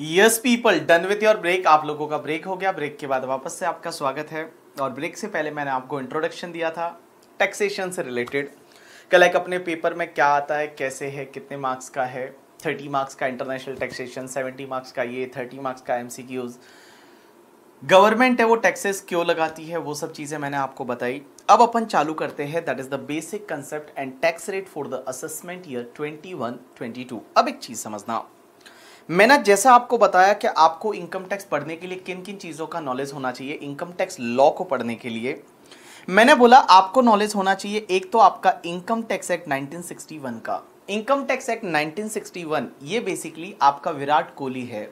Yes people done with your break आप लोगों का ब्रेक हो गया ब्रेक के बाद वापस से आपका स्वागत है और ब्रेक से पहले मैंने आपको इंट्रोडक्शन दिया था टैक्सेशन से रिलेटेड कल एक अपने पेपर में क्या आता है कैसे है कितने मार्क्स का है थर्टी मार्क्स का इंटरनेशनल टैक्सेशन सेवेंटी मार्क्स का ये थर्टी मार्क्स का एम गवर्नमेंट है वो टैक्सेस क्यों लगाती है वो सब चीज़ें मैंने आपको बताई अब अपन चालू करते हैं that is the basic concept and tax rate for the assessment year twenty one twenty two अब एक चीज़ समझना मैंने जैसा आपको बताया कि आपको इनकम टैक्स पढ़ने के लिए किन किन चीज़ों का नॉलेज होना चाहिए इनकम टैक्स लॉ को पढ़ने के लिए मैंने बोला आपको नॉलेज होना चाहिए एक तो आपका इनकम टैक्स एक्ट 1961 का इनकम टैक्स एक्ट 1961 ये बेसिकली आपका विराट कोहली है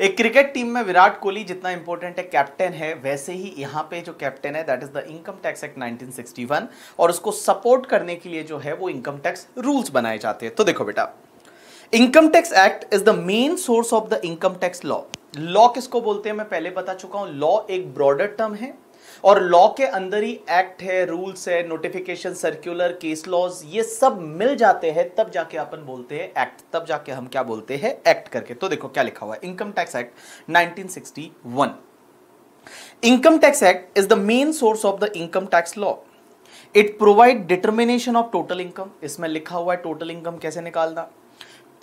एक क्रिकेट टीम में विराट कोहली जितना इंपॉर्टेंट है कैप्टन है वैसे ही यहाँ पे जो कैप्टन है that is the income tax act 1961 और उसको सपोर्ट करने के लिए जो है वो इनकम टैक्स रूल्स बनाए जाते हैं तो देखो बेटा income tax act is the main source of the income tax law law किसको बोलते हैं मैं पहले बता चुका हूं लॉ एक ब्रॉडर टर्म है और लॉ के अंदर ही एक्ट है रूल्स है नोटिफिकेशन सर्कुलर केस लॉज ये सब मिल जाते हैं तब जाके अपन बोलते हैं एक्ट तब जाके हम क्या बोलते हैं एक्ट करके तो देखो क्या लिखा हुआ है income tax act 1961 income tax act is the main source of the income tax law it provide determination of total income इसमें लिखा हुआ है टोटल इनकम कैसे निकालना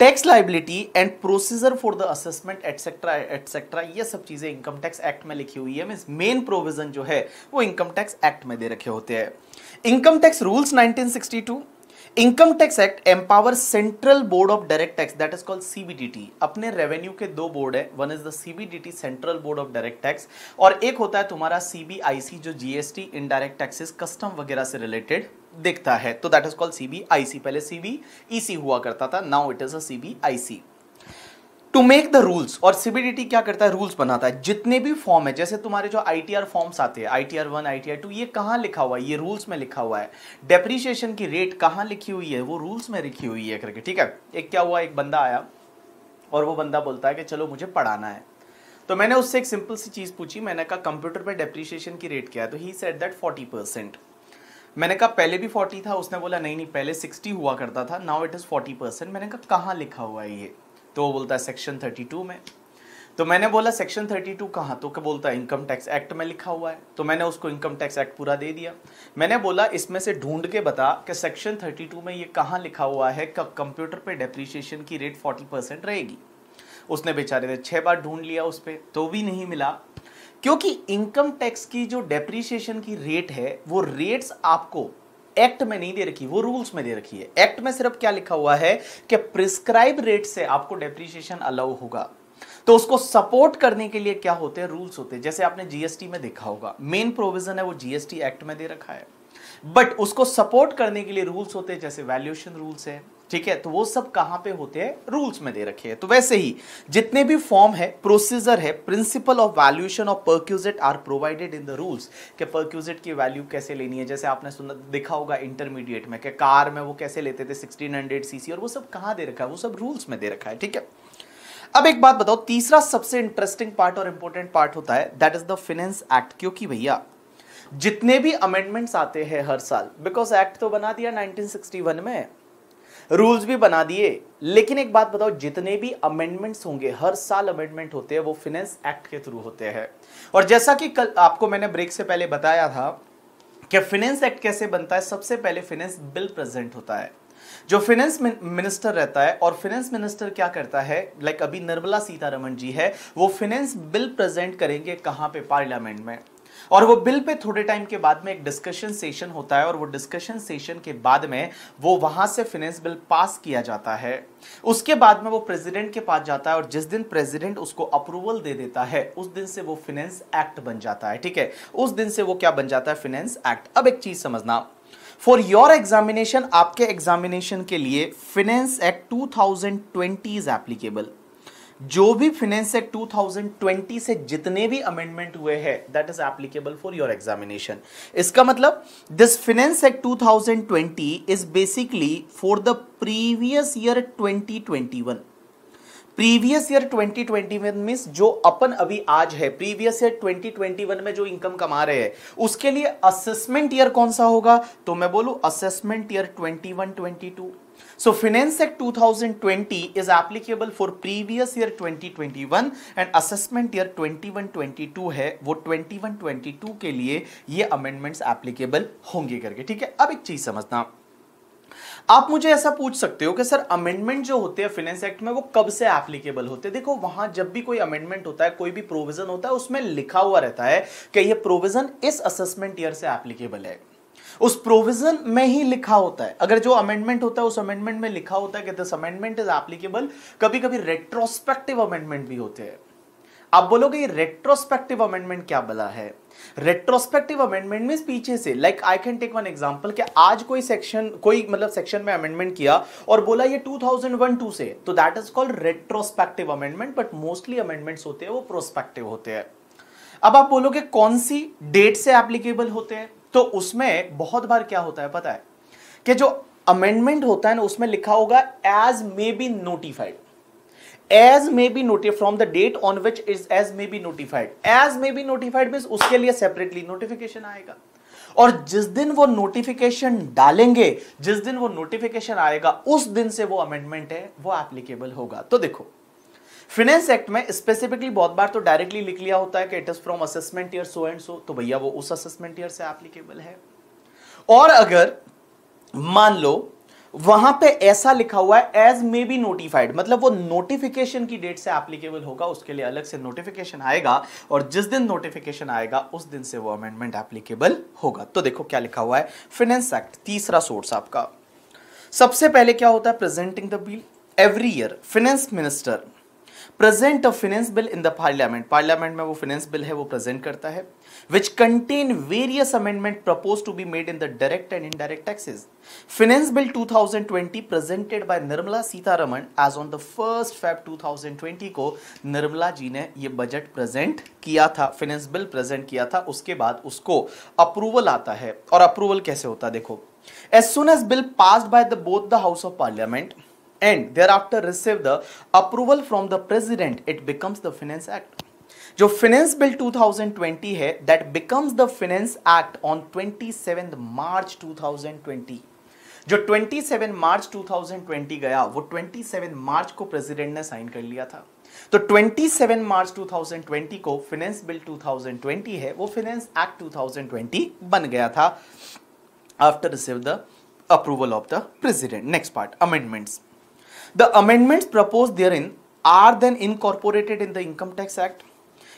tax liability and procedure for the assessment etcetera etcetera ये सब चीज़ें income tax act में लिखी हुई है मीन मेन प्रोविजन जो है वो इनकम टैक्स एक्ट में दे रखे होते हैं income tax rules 1962 income tax act empower central board of direct tax that is called CBDT अपने रेवेन्यू के दो बोर्ड है one is the CBDT central board of direct tax और एक होता है तुम्हारा सीबीआईसी जो जीएसटी इनडायरेक्ट टैक्सेस कस्टम वगैरह से रिलेटेड दिखता है तो दैट इज कॉल्ड सीबीआईसी पहले सीबीईसी e हुआ करता था now it is a CBIC to make the rules और सीबीडीटी क्या करता है रूल्स बनाता है जितने भी फॉर्म है जैसे तुम्हारे जो आईटीआर फॉर्म्स आते हैं ITR one I T R two ये कहाँ लिखा हुआ है ये रूल्स में लिखा हुआ है डेप्रिशिएशन की रेट कहाँ लिखी हुई है वो रूल्स में लिखी हुई है करके ठीक है एक क्या हुआ एक बंदा आया और वो बंदा बोलता है कि चलो मुझे पढ़ाना है तो मैंने उससे एक सिंपल सी चीज़ पूछी मैंने कहा कंप्यूटर पर डेप्रिशिएशन की रेट क्या है तो he said that forty percent मैंने कहा पहले भी फोर्टी था उसने बोला नहीं नहीं पहले सिक्सटी हुआ करता था now it is forty percent मैंने कहा कहाँ लिखा हुआ है ये तो वो बोलता है सेक्शन थर्टी टू में तो मैंने बोला सेक्शन थर्टी टू कहाँ तो क्या बोलता है इनकम टैक्स एक्ट में लिखा हुआ है तो मैंने उसको इनकम टैक्स एक्ट पूरा दे दिया मैंने बोला इसमें से ढूंढ के बता कि सेक्शन थर्टी टू में ये कहाँ लिखा हुआ है कब कंप्यूटर पर डेप्रीशिएशन की रेट फोर्टी परसेंट रहेगी उसने बेचारे ने छः बार ढूंढ लिया उस पर तो भी नहीं मिला क्योंकि इनकम टैक्स की जो डेप्रीशिएशन की रेट है वो रेट्स आपको एक्ट में नहीं दे रखी वो रूल्स में दे रखी है एक्ट में सिर्फ क्या लिखा हुआ है कि प्रिस्क्राइब रेट से आपको डेप्रीशिएशन अलाउ होगा तो उसको सपोर्ट करने के लिए क्या होते हैं रूल्स होते हैं जैसे आपने जीएसटी में देखा होगा मेन प्रोविजन है वो जीएसटी एक्ट में दे रखा है बट उसको सपोर्ट करने के लिए रूल्स होते हैं जैसे वैल्यूएशन रूल्स है ठीक है तो वो सब कहां पे होते हैं रूल्स में दे रखे हैं तो वैसे ही जितने भी फॉर्म है प्रोसीजर है principle of valuation of perquisite are provided in the rules कि परक्यूजिट की वैल्यू कैसे लेनी है जैसे आपने सुना देखा होगा इंटरमीडिएट में कि कार में वो कैसे लेते थे सिक्सटीन हंड्रेड और वो सब कहाँ दे रखा है वो सब रूल्स में दे रखा है ठीक है अब एक बात बताओ तीसरा सबसे इंटरेस्टिंग पार्ट और इंपॉर्टेंट पार्ट होता है that is the finance act क्योंकि भैया जितने भी अमेंडमेंट्स आते हैं हर साल बिकॉज एक्ट तो बना दिया 1961 में रूल्स भी बना दिए लेकिन एक बात बताओ जितने भी अमेंडमेंट्स होंगे हर साल अमेंडमेंट होते हैं वो फिनेंस एक्ट के थ्रू होते हैं और जैसा कि कल आपको मैंने ब्रेक से पहले बताया था कि फिनेंस एक्ट कैसे बनता है सबसे पहले फिनेंस बिल प्रेजेंट होता है जो फिनेंस मिनिस्टर रहता है और फिनेंस मिनिस्टर क्या करता है लाइक अभी निर्मला सीतारमन जी है वो फिनेंस बिल प्रेजेंट करेंगे कहाँ पे पार्लियामेंट में और वो बिल पे थोड़े टाइम के बाद में एक डिस्कशन सेशन होता है और वो डिस्कशन सेशन के बाद में वो वहां से फिनेंस बिल पास किया जाता है उसके बाद में वो प्रेसिडेंट के पास जाता है और जिस दिन प्रेसिडेंट उसको अप्रूवल दे देता है उस दिन से वो फिनेंस एक्ट बन जाता है ठीक है उस दिन से वो क्या बन जाता है फिनेंस एक्ट अब एक चीज समझना फॉर योर एग्जामिनेशन आपके एग्जामिनेशन के लिए फिनेंस एक्ट 2020 इज एप्लीकेबल जो भी फिनेंस एक्ट 2020 से जितने भी अमेंडमेंट हुए हैं that is applicable for your examination इसका मतलब this finance act 2020 is basically for the previous year 2021 previous year 2021 means जो अपन अभी आज है प्रीवियस ईयर 2021 में जो इनकम कमा रहे हैं उसके लिए असेसमेंट ईयर कौन सा होगा तो मैं बोलूं assessment year 21 22 So Finance Act 2020 is applicable for previous year 2021 and assessment year 21-22 है वो 21-22 के लिए ये amendments एप्लीकेबल होंगे करके ठीक है अब एक चीज समझना आप मुझे ऐसा पूछ सकते हो कि सर अमेंडमेंट जो होते हैं फिनेंस एक्ट में वो कब से एप्लीकेबल होते हैं देखो वहां जब भी कोई अमेंडमेंट होता है कोई भी प्रोविजन होता है उसमें लिखा हुआ रहता है कि ये प्रोविजन इस असेसमेंट ईयर से एप्लीकेबल है उस प्रोविजन में ही लिखा होता है अगर जो अमेंडमेंट होता है उस अमेंडमेंट में लिखा होता है कि दिस अमेंडमेंट इज एप्लीकेबल कभी कभी रेट्रोस्पेक्टिव अमेंडमेंट भी होते हैं आप बोलोगे ये रेट्रोस्पेक्टिव अमेंडमेंट क्या बला है रेट्रोस्पेक्टिव अमेंडमेंट में पीछे से like I can take one example कि आज कोई सेक्शन कोई मतलब सेक्शन में अमेंडमेंट किया और बोला ये 2001 टू से तो that is called retrospective amendment but mostly amendments होते हैं वो प्रोस्पेक्टिव होते हैं अब आप बोलोगे कौन सी डेट से एप्लीकेबल होते हैं तो उसमें बहुत बार क्या होता है पता है कि जो अमेंडमेंट होता है ना उसमें लिखा होगा as may be notified as may be notified from the date on which is as may be notified as may be notified mean उसके लिए सेपरेटली नोटिफिकेशन आएगा और जिस दिन वो नोटिफिकेशन डालेंगे जिस दिन वो नोटिफिकेशन आएगा उस दिन से वो अमेंडमेंट है वो एप्लीकेबल होगा तो देखो फिनेंस एक्ट में स्पेसिफिकली बहुत बार तो डायरेक्टली लिख लिया होता है कि it is from assessment year so and so तो भैया वो उस असेसमेंट ईयर से एप्लीकेबल है और अगर मान लो वहां पे ऐसा लिखा हुआ है एज मे बी नोटिफाइड मतलब वो नोटिफिकेशन की डेट से एप्लीकेबल होगा उसके लिए अलग से नोटिफिकेशन आएगा और जिस दिन नोटिफिकेशन आएगा उस दिन से वो अमेंडमेंट एप्लीकेबल होगा तो देखो क्या लिखा हुआ है फिनेंस एक्ट तीसरा सोर्स आपका सबसे पहले क्या होता है presenting the bill every year finance minister present a finance bill in the parliament parliament में वो फिनेंस बिल है वो प्रेजेंट करता है which contain various amendment propose to be made in the direct and indirect taxes finance bill 2020 presented by Nirmala Sitharaman as on the first Feb 2020 को निर्मला जी ने ये budget present किया था फिनेंस बिल प्रेजेंट किया था उसके बाद उसको अप्रूवल आता है और अप्रूवल कैसे होता है देखो as soon as bill pass by the both the house of parliament and thereafter receive the approval from the president it becomes the finance act जो फाइनेंस बिल 2020 है that becomes the finance act on 27 March 2020 जो 27 March 2020 गया वो 27 मार्च को president ने sign कर लिया था तो 27 मार्च 2020 को फाइनेंस बिल 2020 है वो फाइनेंस एक्ट 2020 बन गया था after receive the approval of the president next part amendments The amendments proposed therein are then incorporated in the Income Tax Act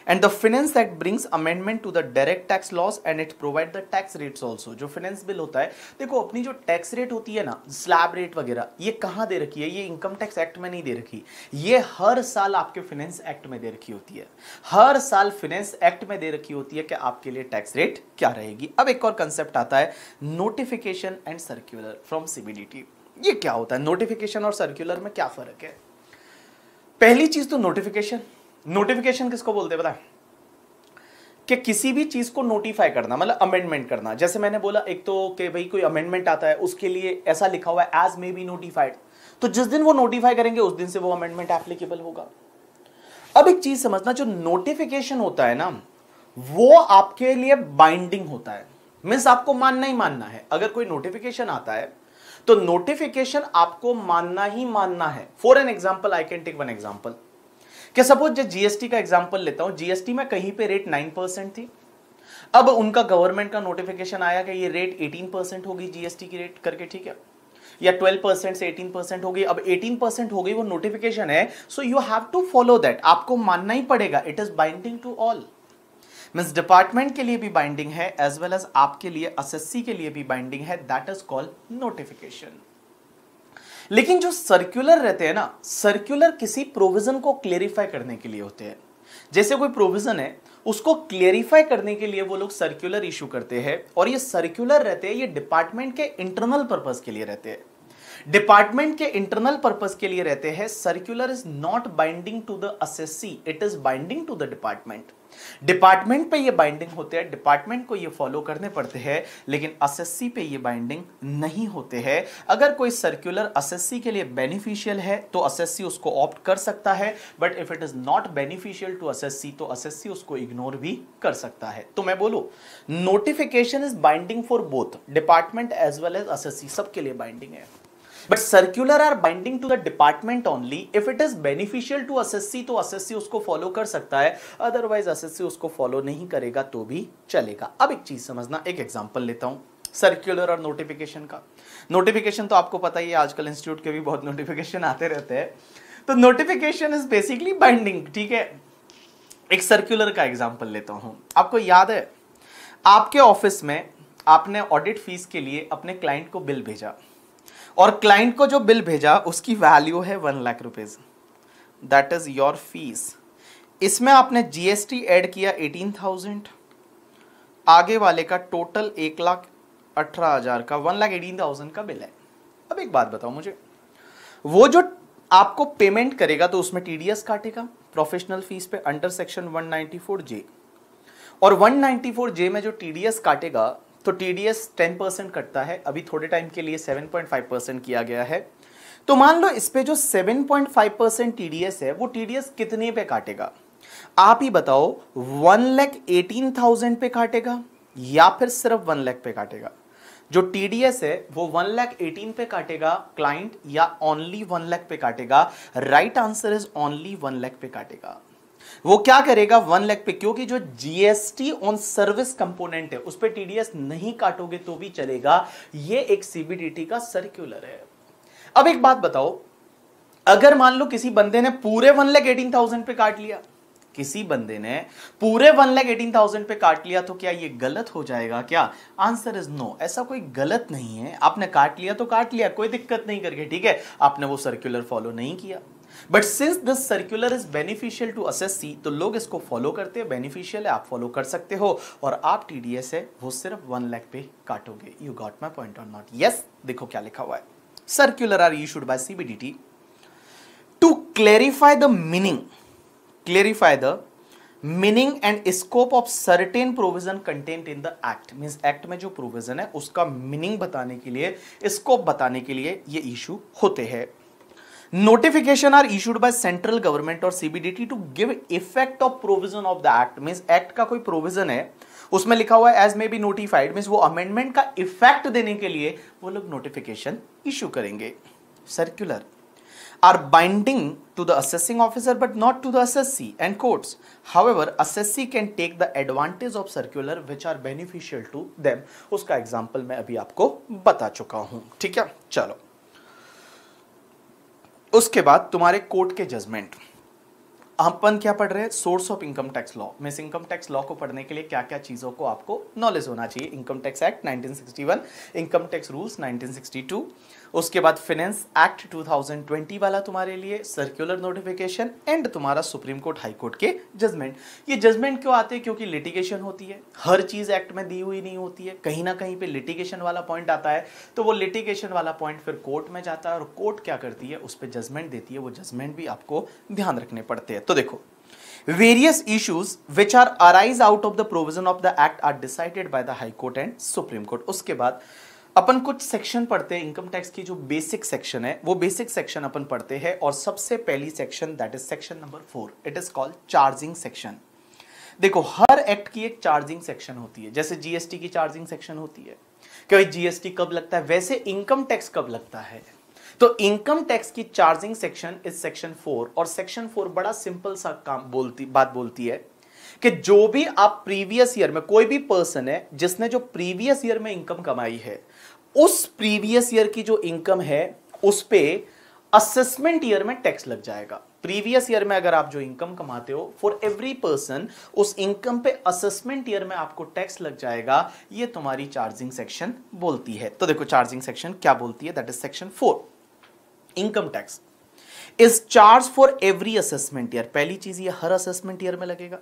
and the finance act brings amendment to the direct tax laws and it provide the tax rates also jo finance bill hota hai dekho apni jo tax rate hoti hai na slab rate wagera ye kahan de rakhi hai ye income tax act mein nahi de rakhi ye har saal aapke finance act mein de rakhi hoti hai har saal finance act mein de rakhi hoti hai ki aapke liye tax rate kya rahegi ab ek aur concept aata hai notification and circular from CBDT ये क्या होता है notification और circular में क्या फर्क है पहली चीज तो नोटिफिकेशन नोटिफिकेशन किसको बोलते हैं बताए कि किसी भी चीज को नोटिफाई करना मतलब अमेंडमेंट करना जैसे मैंने बोला एक तो कि भाई कोई अमेंडमेंट आता है उसके लिए ऐसा लिखा हुआ है एज मे बी नोटिफाइड तो जिस दिन वो नोटिफाई करेंगे उस दिन से वो अमेंडमेंट एप्लीकेबल होगा अब एक चीज समझना जो नोटिफिकेशन होता है ना वो आपके लिए बाइंडिंग होता है मीन्स आपको मानना ही मानना है अगर कोई नोटिफिकेशन आता है तो नोटिफिकेशन आपको मानना ही मानना है for an example I can take one example क्या सपोज जब जीएसटी का एग्जाम्पल लेता हूं जीएसटी में कहीं पे रेट नाइन परसेंट थी अब उनका गवर्नमेंट का नोटिफिकेशन आया कि ये रेट एटीन परसेंट होगी जीएसटी की रेट करके ठीक है या ट्वेल्व परसेंट से एटीन परसेंट हो गई अब एटीन परसेंट हो गई वो नोटिफिकेशन है so you have to follow that आपको मानना ही पड़ेगा it is binding to all means department के लिए भी बाइंडिंग है एज वेल एज आपके लिए एस के लिए भी बाइंडिंग है दैट इज कॉल्ड नोटिफिकेशन लेकिन जो सर्कुलर रहते हैं ना सर्कुलर किसी प्रोविजन को क्लेरिफाई करने के लिए होते हैं जैसे कोई प्रोविजन है उसको क्लेरिफाई करने के लिए वो लोग सर्कुलर इशू करते हैं और ये सर्कुलर रहते हैं ये डिपार्टमेंट के इंटरनल पर्पज के लिए रहते हैं डिपार्टमेंट के इंटरनल पर्पज के लिए रहते हैं circular is not binding to the assessee it is binding to the department department पे ये बाइंडिंग होते हैं डिपार्टमेंट को ये फॉलो करने पड़ते हैं लेकिन एसएससी पे ये बाइंडिंग नहीं होते हैं अगर कोई सर्कुलर एसएससी के लिए बेनिफिशियल है तो एसएससी उसको ऑप्ट कर सकता है but if it is not beneficial to assessee तो एसएससी उसको इग्नोर भी कर सकता है तो मैं बोलू notification is binding for both department as well as assessee सबके लिए बाइंडिंग है but circular are binding to the department only if it is beneficial to assessee तो एसएससी उसको फॉलो कर सकता है अदरवाइज एसएससी उसको फॉलो नहीं करेगा तो भी चलेगा अब एक चीज समझना एक एग्जाम्पल लेता हूं सर्क्यूलर और नोटिफिकेशन का नोटिफिकेशन तो आपको पता ही है आजकल इंस्टीट्यूट के भी बहुत नोटिफिकेशन आते रहते हैं तो नोटिफिकेशन इज बेसिकली बाइंडिंग ठीक है एक सर्क्यूलर का एग्जाम्पल लेता हूं आपको याद है आपके ऑफिस में आपने ऑडिट फीस के लिए अपने क्लाइंट को बिल भेजा और क्लाइंट को जो बिल भेजा उसकी वैल्यू है one lakh rupees that is your fees इसमें आपने जीएसटी ऐड किया एटीन थाउजेंड आगे वाले का टोटल एक लाख अठारह हज़ार का वन लाख एटीन थाउजेंड का बिल है अब एक बात बताओ मुझे वो जो आपको पेमेंट करेगा तो उसमें टीडीएस काटेगा प्रोफेशनल फीस पे अंडर सेक्शन 194 जे और 194 जे में जो टीडीएस काटेगा तो T D S ten percent कटता है अभी थोड़े टाइम के लिए सेवन पॉइंट फाइव परसेंट किया गया है तो मान लो इस पे जो seven point five percent T D S है वो टी डी एस कितने पे काटेगा आप ही बताओ वन लैख एटीन थाउजेंड पे काटेगा या फिर सिर्फ वन लैख पे काटेगा जो टी है वो वन लैख एटीन पे काटेगा क्लाइंट या ओनली वन लैख पे काटेगा right answer is only one lakh पे काटेगा वो क्या करेगा वन लैख पे क्योंकि जो जीएसटी ऑन सर्विस कंपोनेंट है उस पर टीडीएस नहीं काटोगे तो भी चलेगा ये एक सीबीडीटी का सर्क्यूलर है अब एक बात बताओ अगर मान लो किसी बंदे ने पूरे वन लैख एटीन थाउजेंड पे काट लिया किसी बंदे ने पूरे वन लैख एटीन थाउजेंड पे काट लिया तो क्या ये गलत हो जाएगा क्या आंसर इज नो ऐसा कोई गलत नहीं है आपने काट लिया तो काट लिया कोई दिक्कत नहीं करके ठीक है आपने वो सर्कुलर फॉलो नहीं किया but since this circular is beneficial to assessee तो लोग इसको फॉलो करते हैं बेनिफिशियल है आप फॉलो कर सकते हो और आप टी है वो सिर्फ वन लैख पे काटोगे you got my point on not yes देखो क्या लिखा हुआ है circular are issued by CBDT to clarify the meaning clarify the meaning and scope of certain provision content in the act means act में जो provision है उसका meaning बताने के लिए स्कोप बताने के लिए ये इशू होते हैं notification are issued by central government और CBDT to give effect of provision of the act mean act का कोई प्रोविजन है उसमें लिखा हुआ है as may be notified mean वो अमेंडमेंट का इफेक्ट देने के लिए वो लोग नोटिफिकेशन इशू करेंगे circular are binding to the assessing officer but not to the the and and however assessee can take the advantage of circular which are beneficial to them उसका example मैं अभी आपको बता चुका हूं ठीक है चलो उसके बाद तुम्हारे कोर्ट के जजमेंट अपन क्या पढ़ रहे हैं source of income tax law mean income tax law को पढ़ने के लिए क्या क्या चीज़ों को आपको नॉलेज होना चाहिए income tax act 1961 income tax rules 1962 उसके बाद फिनेंस एक्ट 2020 वाला तुम्हारे लिए सर्कुलर नोटिफिकेशन एंड तुम्हारा सुप्रीम कोर्ट हाई कोर्ट के जजमेंट ये जजमेंट क्यों आते हैं क्योंकि लिटिगेशन होती है हर चीज़ एक्ट में दी हुई नहीं होती है कहीं ना कहीं पे लिटिगेशन वाला पॉइंट आता है तो वो लिटिगेशन वाला पॉइंट फिर कोर्ट में जाता है और कोर्ट क्या करती है उस पर जजमेंट देती है वो जजमेंट भी आपको ध्यान रखने पड़ते हैं तो देखो various issues which are arise out of the provision of the act are decided by the high court and supreme court उसके बाद अपन कुछ सेक्शन पढ़ते हैं इनकम टैक्स की जो बेसिक सेक्शन है वो बेसिक सेक्शन अपन पढ़ते हैं और सबसे पहली section that is section number four it is called charging section देखो हर एक्ट की एक चार्जिंग सेक्शन होती है जैसे जीएसटी की चार्जिंग सेक्शन होती है क्योंकि जीएसटी कब लगता है वैसे इनकम टैक्स कब लगता है तो इनकम टैक्स की charging section is section four और सेक्शन फोर बड़ा सिंपल सा काम बोलती बात बोलती है कि जो भी आप प्रीवियस ईयर में कोई भी पर्सन है जिसने जो प्रीवियस ईयर में इनकम कमाई है उस प्रीवियस ईयर की जो इनकम है उस पर असेसमेंट ईयर में टैक्स लग जाएगा प्रीवियस ईयर में अगर आप जो इनकम कमाते हो फॉर एवरी पर्सन उस इनकम पे असेसमेंट ईयर में आपको टैक्स लग जाएगा ये तुम्हारी चार्जिंग सेक्शन बोलती है तो देखो चार्जिंग सेक्शन क्या बोलती है that is section four income tax is charge for every assessment year पहली चीज ये हर असेसमेंट ईयर में लगेगा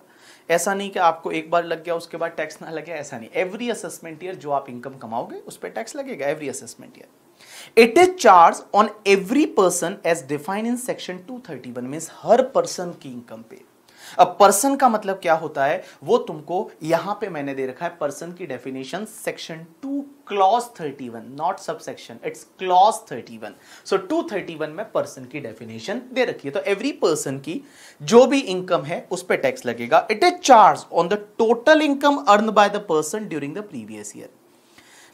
ऐसा नहीं कि आपको एक बार लग गया उसके बाद टैक्स ना लगे ऐसा नहीं एवरी असेसमेंट ईयर जो आप इनकम कमाओगे उस पर टैक्स लगेगा every assessment year it is charge on every person as define in section two thirty one mean हर पर्सन की इनकम पे अब पर्सन का मतलब क्या होता है वो तुमको यहां पे मैंने दे रखा है पर्सन की definition section two clause thirty one not sub section it's clause thirty one so two thirty one में पर्सन की डेफिनेशन दे रखी है तो एवरी पर्सन की जो भी इनकम है उस पर टैक्स लगेगा it is charge on the total income earn by the person during the previous year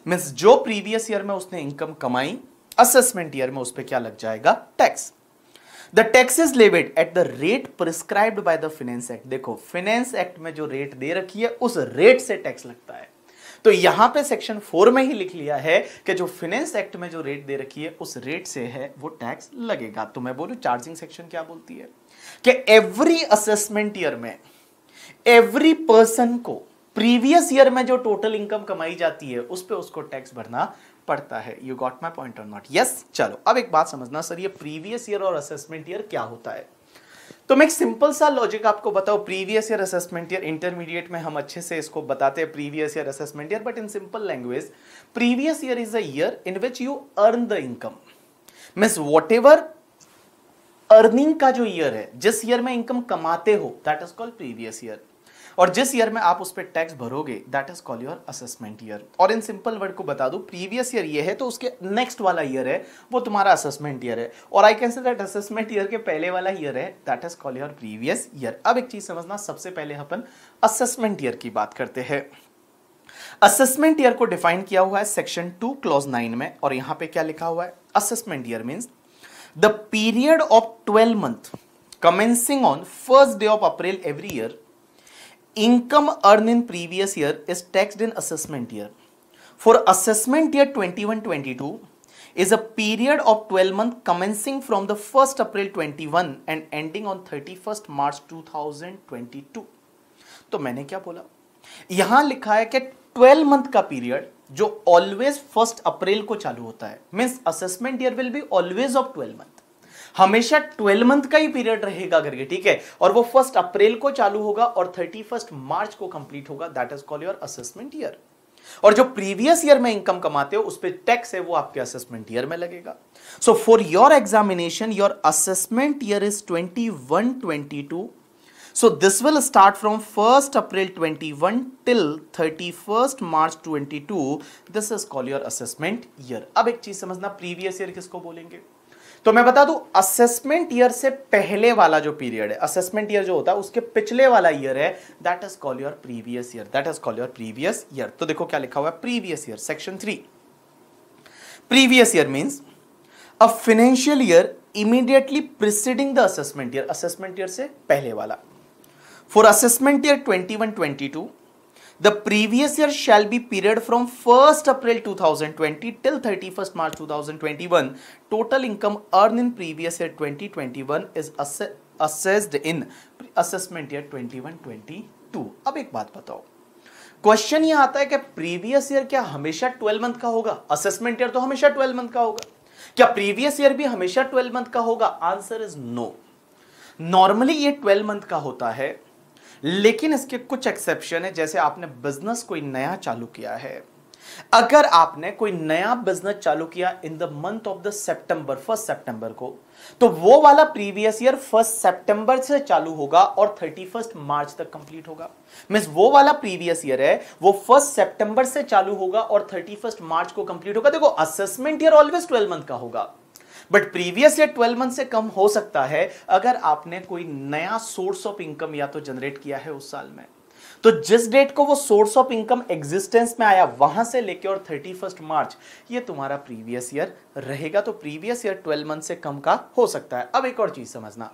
means जो प्रीवियस ईयर में उसने इनकम कमाई असेसमेंट ईयर में उस पर क्या लग जाएगा tax the taxes levied at the rate prescribed by the finance act देखो फिनेंस एक्ट में जो रेट दे रखी है उस रेट से टैक्स लगता है तो यहां पे सेक्शन फोर में ही लिख लिया है कि जो फिनेंस एक्ट में जो रेट दे रखी है उस रेट से है वो टैक्स लगेगा तो मैं बोलू चार्जिंग सेक्शन क्या बोलती है कि एवरी असेसमेंट ईयर में एवरी पर्सन को प्रीवियस ईयर में जो टोटल इनकम कमाई जाती है उस पर उसको टैक्स भरना पड़ता है you got my point on not yes चलो अब एक बात समझना सर ये प्रीवियस ईयर और असेसमेंट ईयर क्या होता है तो मैं एक सिंपल सा लॉजिक आपको बताऊं previous year assessment year intermediate में हम अच्छे से इसको बताते हैं previous year assessment year but in simple language previous year is a year in which you earn the income means whatever earning का जो ईयर है जिस ईयर में इनकम कमाते हो that is called previous year और जिस year में आप उस पर टैक्स भरोगे that is call your assessment year और इन सिंपल वर्ड को बता दू प्रीवियस ईयर ये है तो उसके नेक्स्ट वाला ईयर है वो तुम्हारा असेसमेंट ईयर है और I can say that assessment year के पहले वाला ईयर है that is call your previous year अब एक चीज समझना सबसे पहले अपन असेसमेंट ईयर की बात करते हैं असेसमेंट ईयर को डिफाइन किया हुआ है सेक्शन टू क्लॉज नाइन में और यहां पे क्या लिखा हुआ है assessment year means the period of twelve month commencing on first day of April every year income earned in previous year is taxed in assessment year for assessment year 21-22 is a period of 12 months commencing from the 1st April 21 and ending on 31st March 2022 तो मैंने क्या बोला यहां लिखा है कि 12 month का period जो ऑलवेज फर्स्ट अप्रैल को चालू होता है means assessment year will be always of 12 month हमेशा ट्वेल्व मंथ का ही पीरियड रहेगा करके ठीक है और वो फर्स्ट अप्रैल को चालू होगा और थर्टी फर्स्ट मार्च को कंप्लीट होगा that is call your assessment year और जो प्रीवियस ईयर में इनकम कमाते हो उस पर टैक्स है वो आपके असेसमेंट ईयर में लगेगा so for your examination your assessment year is twenty one twenty two so this will start from first April twenty one till thirty first March twenty two this is call your assessment year अब एक चीज समझना previous year किसको बोलेंगे तो मैं बता दूं असेसमेंट ईयर से पहले वाला जो पीरियड है असेसमेंट ईयर जो होता है उसके पिछले वाला ईयर है that is call your previous year that is call your previous year तो देखो क्या लिखा हुआ है previous year section three previous year means a financial year immediately preceding the assessment year assessment year से पहले वाला for assessment year twenty one twenty two the previous year shall be period from 1st April 2020 till 31st March 2021. Total income earned in previous year 2021 is ass assessed in assessment year 21-22. अब एक बात बताओ question ये आता है कि previous year क्या हमेशा 12 मंथ का होगा असेसमेंट ईयर तो हमेशा 12 मंथ का होगा क्या प्रीवियस ईयर भी हमेशा 12 मंथ का होगा आंसर इज नो नॉर्मली ये 12 मंथ का होता है लेकिन इसके कुछ एक्सेप्शन है जैसे आपने बिजनेस कोई नया चालू किया है अगर आपने कोई नया बिजनेस चालू किया in the month of the September first September को तो वो वाला प्रीवियस ईयर फर्स्ट सितंबर से चालू होगा और थर्टी फर्स्ट मार्च तक कंप्लीट होगा मीन्स वो वाला प्रीवियस ईयर है वो फर्स्ट सितंबर से चालू होगा और थर्टी फर्स्ट मार्च को कंप्लीट होगा देखो assessment year always twelve month का होगा but previous year twelve month से कम हो सकता है अगर आपने कोई नया सोर्स ऑफ इनकम या तो जनरेट किया है उस साल में तो जिस डेट को वो सोर्स ऑफ इनकम एग्जिस्टेंस में आया वहां से लेके और थर्टी फर्स्ट मार्च ये तुम्हारा प्रीवियस ईयर रहेगा तो प्रीवियस ईयर ट्वेल्व मंथ से कम का हो सकता है अब एक और चीज समझना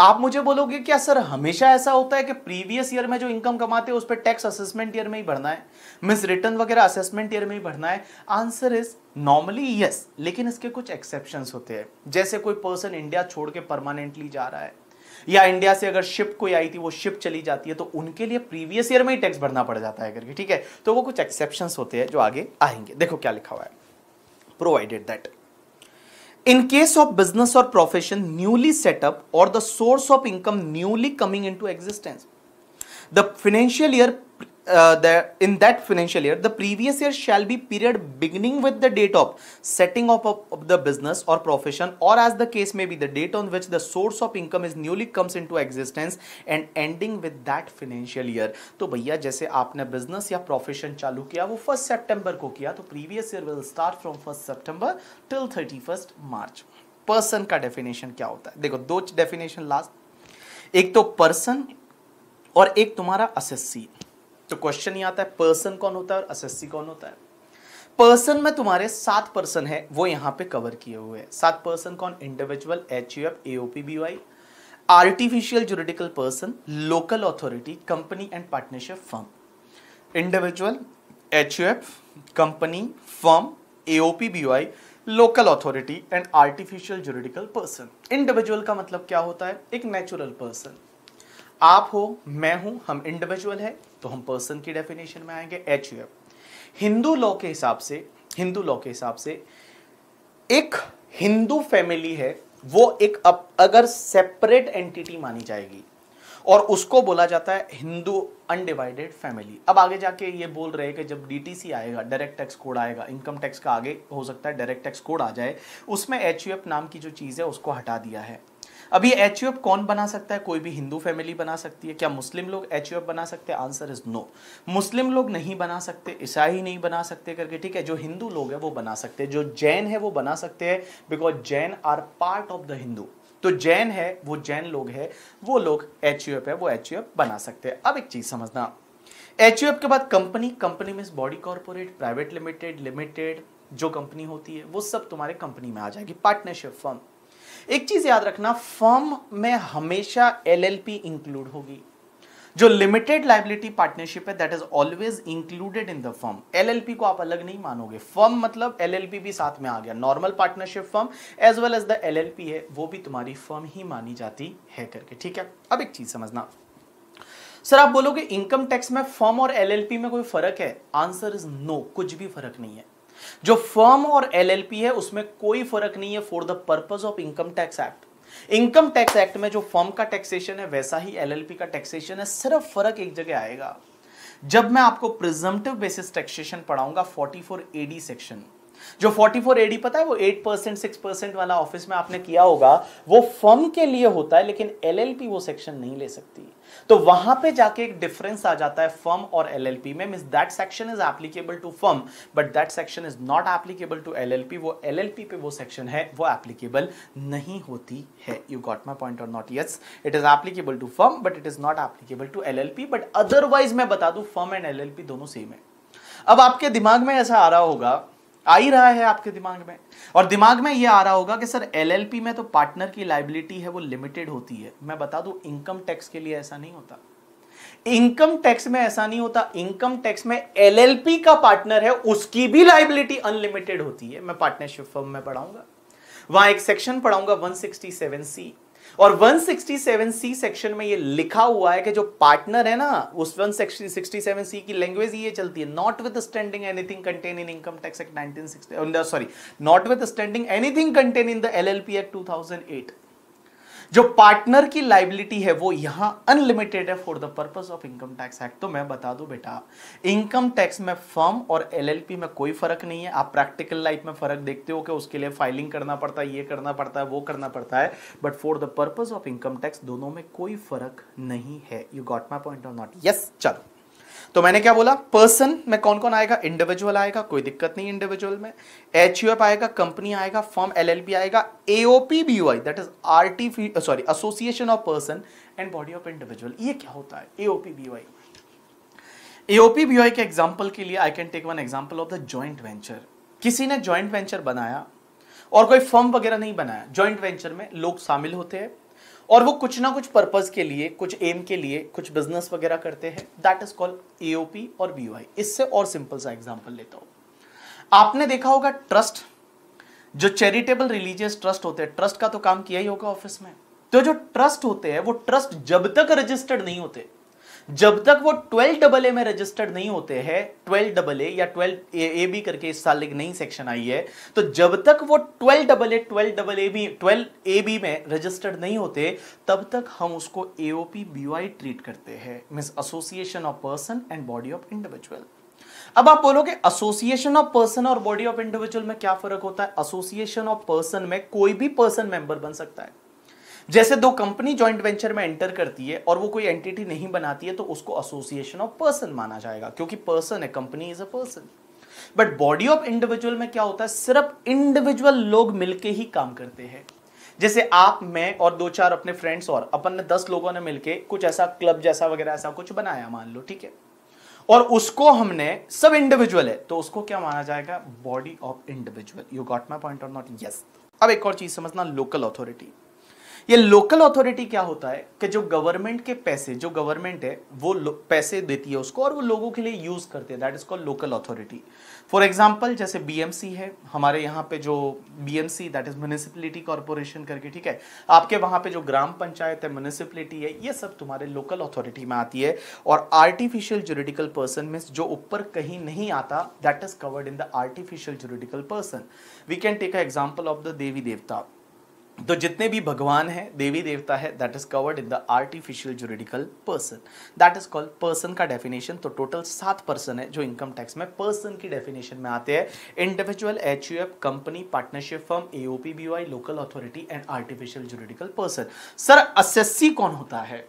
आप मुझे बोलोगे क्या सर हमेशा ऐसा होता है कि प्रीवियस ईयर में जो इनकम कमाते हैं उस पर टैक्स असेसमेंट ईयर में ही भरना है मिस रिटर्न वगैरह असेसमेंट ईयर में ही भरना है आंसर इज नॉर्मली यस लेकिन इसके कुछ एक्सेप्शन होते हैं जैसे कोई पर्सन इंडिया छोड़ के परमानेंटली जा रहा है या इंडिया से अगर शिप कोई आई थी वो शिप चली जाती है तो उनके लिए प्रीवियस ईयर में ही टैक्स भरना पड़ जाता है करके ठीक है तो वो कुछ एक्सेप्शन होते हैं जो आगे आएंगे देखो क्या लिखा हुआ है provided that In case of business or profession newly set up or the source of income newly coming into existence, the financial year uh, the in that financial year the previous year shall be period beginning with the date of setting up of, of, the business or profession or as the case may be the date on which the source of income is newly comes into existence and ending with that financial year to bhaiya jaise aapne business ya profession chalu kiya wo 1st september ko kiya to previous year will start from 1st september till 31st march March person का definition क्या होता है देखो दो definition last एक तो person और एक तुम्हारा असेसी तो क्वेश्चन ये आता है पर्सन कौन होता है और असेसी कौन होता है पर्सन में तुम्हारे सात पर्सन है वो यहाँ पे कवर किए हुए हैं सात पर्सन कौन individual H U F A O P B Y artificial juridical person local authority company and partnership firm individual H U F company firm A O P B Y local authority and artificial juridical person individual का मतलब क्या होता है एक natural person आप हो मैं हूं हम इंडिविजुअल है तो हम पर्सन की डेफिनेशन में आएंगे एच यू हिंदू लॉ के हिसाब से हिंदू लॉ के हिसाब से एक हिंदू फैमिली है वो एक अप, अगर सेपरेट एंटिटी मानी जाएगी और उसको बोला जाता है हिंदू अनडिवाइडेड फैमिली अब आगे जाके ये बोल रहे हैं कि जब डीटीसी आएगा डायरेक्ट टैक्स कोड आएगा इनकम टैक्स का आगे हो सकता है डायरेक्ट टैक्स कोड आ जाए उसमें एच नाम की जो चीज़ है उसको हटा दिया है अभी एच कौन बना सकता है कोई भी हिंदू फैमिली बना सकती है क्या मुस्लिम लोग एच बना सकते हैं आंसर इज नो मुस्लिम लोग नहीं बना सकते ईसाई नहीं बना सकते करके ठीक है जो हिंदू लोग हैं वो बना सकते हैं जो जैन है वो बना सकते हैं because Jain are part of the Hindu तो जैन है वो जैन लोग है वो लोग एच है वो एच बना सकते हैं अब एक चीज़ समझना एच के बाद कंपनी कंपनी में body corporate private limited limited जो कंपनी होती है वो सब तुम्हारे कंपनी में आ जाएगी पार्टनरशिप फर्म एक चीज याद रखना फर्म में हमेशा एलएलपी इंक्लूड होगी जो लिमिटेड लाइबिलिटी पार्टनरशिप है that is always included in the firm LLP को आप अलग नहीं मानोगे फर्म मतलब एलएलपी भी साथ में आ गया normal partnership firm as well as the LLP है वो भी तुम्हारी फर्म ही मानी जाती है करके ठीक है अब एक चीज समझना सर आप बोलोगे इनकम टैक्स में फर्म और एलएलपी में कोई फर्क है आंसर इज नो कुछ भी फर्क नहीं है जो फर्म और एलएलपी है उसमें कोई फर्क नहीं है for the purpose of income tax act income tax act में जो फर्म का टैक्सेशन है वैसा ही एलएलपी का टैक्सेशन है सिर्फ फर्क एक जगह आएगा जब मैं आपको प्रिजमटिव बेसिस टैक्सेशन पढ़ाऊंगा 44 एडी सेक्शन जो 44 एडी पता है वो 8 परसेंट सिक्स परसेंट वाला ऑफिस में आपने किया होगा वो फर्म के लिए होता है लेकिन एलएलपी वो सेक्शन नहीं ले सकती तो वहां पे जाके एक डिफरेंस आ जाता है फर्म और एलएलपी में मिस that section is applicable to firm but that section is not applicable to LLP वो एलएलपी पे वो सेक्शन है वो एप्लीकेबल नहीं होती है यू गॉट माई पॉइंट और not yes it is applicable to firm but it is not applicable to LLP but otherwise मैं बता दूं फर्म एंड एलएलपी दोनों सेम है अब आपके दिमाग में ऐसा आ रहा होगा आ ही रहा है आपके दिमाग में और दिमाग में ये आ रहा होगा कि सर एलएलपी में तो पार्टनर की लाइबिलिटी है वो लिमिटेड होती है मैं बता दू इनकम टैक्स के लिए ऐसा नहीं होता इनकम टैक्स में ऐसा नहीं होता इनकम टैक्स में एलएलपी का पार्टनर है उसकी भी लाइबिलिटी अनलिमिटेड होती है मैं पार्टनरशिप फर्म में पढ़ाऊंगा वहां एक सेक्शन पढ़ाऊंगा 167 सी और 167 सी सेक्शन में ये लिखा हुआ है कि जो पार्टनर है ना उस 167 सी की लैंग्वेज ये चलती है notwithstanding anything contain in income tax act nineteen sorry notwithstanding anything contain in the L act टू जो पार्टनर की लाइबिलिटी है वो यहां अनलिमिटेड है for the purpose of income tax act तो मैं बता दू बेटा इनकम टैक्स में फर्म और एलएलपी में कोई फर्क नहीं है आप प्रैक्टिकल लाइफ में फर्क देखते हो कि उसके लिए फाइलिंग करना पड़ता है ये करना पड़ता है वो करना पड़ता है but for the purpose of income tax दोनों में कोई फर्क नहीं है you got my point of not yes चलो तो मैंने क्या बोला पर्सन में कौन कौन आएगा इंडिविजुअल आएगा कोई दिक्कत नहीं इंडिविजुअल में एच आएगा कंपनी आएगा फॉर्म एल आएगा AOP B that is or sorry association of person and body of individual ये क्या होता है एओपी बी एओपी बी के एग्जाम्पल के लिए I can take one example of the joint venture किसी ने ज्वाइंट वेंचर बनाया और कोई फर्म वगैरह नहीं बनाया ज्वाइंट वेंचर में लोग शामिल होते हैं और वो कुछ ना कुछ पर्पज के लिए कुछ एम के लिए कुछ बिजनेस वगैरह करते हैं दैट इज कॉल्ड एओपी और बीओआई इससे और सिंपल सा एग्जाम्पल लेता हूं आपने देखा होगा ट्रस्ट जो चैरिटेबल रिलीजियस ट्रस्ट होते हैं ट्रस्ट का तो काम किया ही होगा ऑफिस में तो जो ट्रस्ट होते हैं वो ट्रस्ट जब तक रजिस्टर्ड नहीं होते जब तक वो ट्वेल्व डबल ए में रजिस्टर्ड नहीं होते हैं ट्वेल्व डबल ए या ट्वेल्व ए बी करके इस साल एक नई सेक्शन आई है तो जब तक वो twelve double A twelve double A B twelve A B में रजिस्टर्ड नहीं होते तब तक हम उसको A O P B Y treat करते हैं means association of person and body of individual अब आप बोलोगे एसोसिएशन ऑफ पर्सन और बॉडी ऑफ इंडिविजुअल में क्या फर्क होता है एसोसिएशन ऑफ पर्सन में कोई भी पर्सन मेंबर बन सकता है जैसे दो कंपनी ज्वाइंट वेंचर में एंटर करती है और वो कोई एंटिटी नहीं बनाती है तो उसको एसोसिएशन ऑफ पर्सन माना जाएगा क्योंकि पर्सन है company is a person but body of individual में क्या होता है सिर्फ इंडिविजुअल लोग मिलके ही काम करते हैं जैसे आप मैं और दो चार अपने फ्रेंड्स और अपन ने दस लोगों ने मिलके कुछ ऐसा क्लब जैसा वगैरह ऐसा कुछ बनाया मान लो ठीक है और उसको हमने सब इंडिविजुअल है तो उसको क्या माना जाएगा body of individual you got my point और नॉट यस अब एक और चीज समझना लोकल अथॉरिटी ये लोकल अथॉरिटी क्या होता है कि जो गवर्नमेंट के पैसे जो गवर्नमेंट है वो पैसे देती है उसको और वो लोगों के लिए यूज करते हैं that is called local authority for example जैसे बीएमसी है हमारे यहाँ पे जो BMC that is municipality corporation करके ठीक है आपके वहाँ पे जो ग्राम पंचायत है म्यूनिसिपलिटी है ये सब तुम्हारे लोकल अथॉरिटी में आती है और आर्टिफिशियल जुरिडिकल पर्सन में जो ऊपर कहीं नहीं आता that is covered in the artificial juridical person we can take a example of the devi devta तो जितने भी भगवान हैं देवी देवता है that is covered in the artificial juridical person that is called person का डेफिनेशन तो टोटल सात पर्सन है जो इनकम टैक्स में पर्सन की डेफिनेशन में आते हैं individual H U F company partnership firm A O P B Y local authority and artificial juridical person sir assessee कौन होता है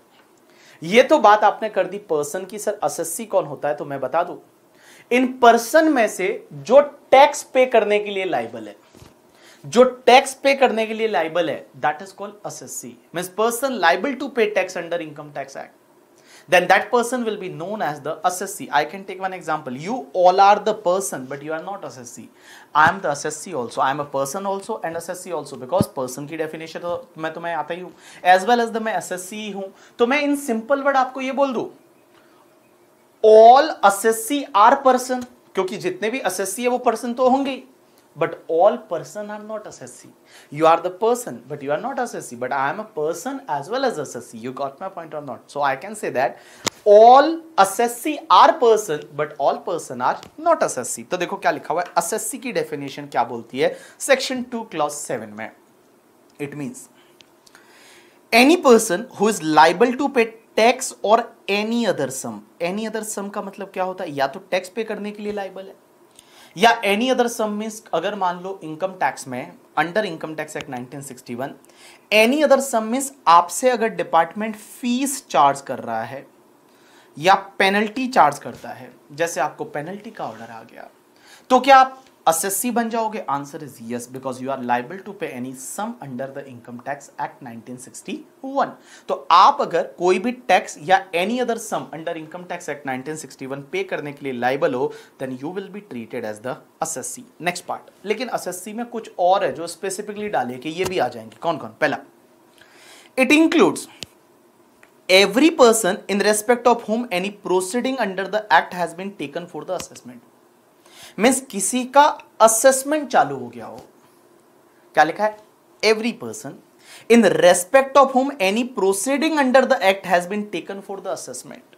ये तो बात आपने कर दी पर्सन की सर असेसी कौन होता है तो मैं बता दू इन पर्सन में से जो टैक्स पे करने के लिए लाइबल है जो टैक्स पे करने के लिए लाइबल है that is called assessee means person liable to pay tax under income tax act then that person will be known as the assessee i can take one example you all are the person but you are not assessee i am the assessee also i am a person also and assessee also because person की definition तो मैं तुम्हें आता ही हूँ as well as the मैं assessee हूँ तो मैं इन simple word आपको ये बोल दूँ all assessee are person क्योंकि जितने भी assessee है वो person तो होंगे but all person are not SSC. You are the person, but you are not SSC. But I am a person as well as SSC. You got my point or not? So I can say that all SSC are person, but all person are not SSC. to dekho kya likha hua hai SSC ki definition kya bolti hai section 2 clause 7 mein it means any person who is liable to pay tax और any other sum any other sum का मतलब क्या होता है या तो tax पे करने के लिए लाइबल है या एनी अदर सम मीन्स अगर मान लो इनकम टैक्स में under income tax act 1961 any other sum means आपसे अगर डिपार्टमेंट फीस चार्ज कर रहा है या पेनल्टी चार्ज करता है जैसे आपको पेनल्टी का ऑर्डर आ गया तो क्या आप assessee बन जाओगे answer is yes because you are liable to pay any sum under the income tax act 1961 तो आप अगर कोई भी टैक्स या any other sum under income tax act 1961 पे करने के लिए लाइबल हो then you will be treated as the assessee next part लेकिन असेसी में कुछ और है जो स्पेसिफिकली डाले कि ये भी आ जाएंगे कौन कौन पहला it includes every person in respect of whom any proceeding under the act has been taken for the assessment means किसी का असेसमेंट चालू हो गया हो क्या लिखा है every person in respect of whom any proceeding under the act has been taken for the assessment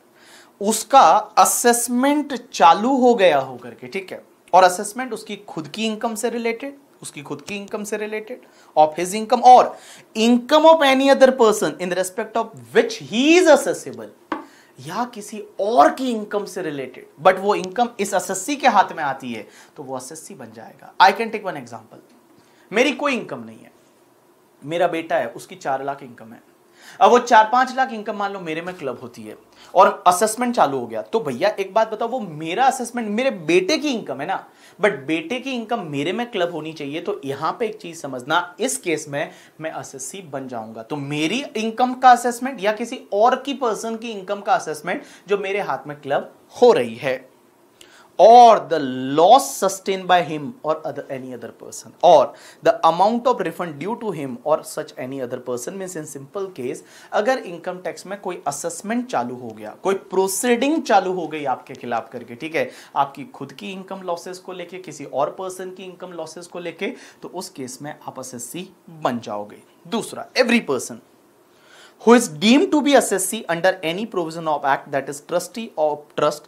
उसका असेसमेंट चालू हो गया हो करके ठीक है और असेसमेंट उसकी खुद की इनकम से रिलेटेड उसकी खुद की इनकम से रिलेटेड ऑफ हिज इनकम और income of any other person in respect of which he is assessable या किसी और की इनकम से रिलेटेड बट वो इनकम इस एस के हाथ में आती है तो वो एस बन जाएगा I can take one example मेरी कोई इनकम नहीं है मेरा बेटा है उसकी चार लाख इनकम है अब वो चार पांच लाख इनकम मान लो मेरे में क्लब होती है और असेसमेंट चालू हो गया तो भैया एक बात बताओ वो मेरा असेसमेंट मेरे बेटे की इनकम है ना बट बेटे की इनकम मेरे में क्लब होनी चाहिए तो यहां पे एक चीज समझना इस केस में मैं असेसी बन जाऊंगा तो मेरी इनकम का असेसमेंट या किसी और की पर्सन की इनकम का असेसमेंट जो मेरे हाथ में क्लब हो रही है और the loss sustain by him और अदर एनी अदर पर्सन और the amount of refund due to him और such any other person means in simple case अगर इनकम टैक्स में कोई असेसमेंट चालू हो गया कोई प्रोसीडिंग चालू हो गई आपके खिलाफ करके ठीक है आपकी खुद की इनकम लॉसेस को लेके किसी और पर्सन की इनकम लॉसेस को लेके तो उस केस में आप असेसी बन जाओगे दूसरा every person who is deemed to be SSC under any provision of act that is trustee of trust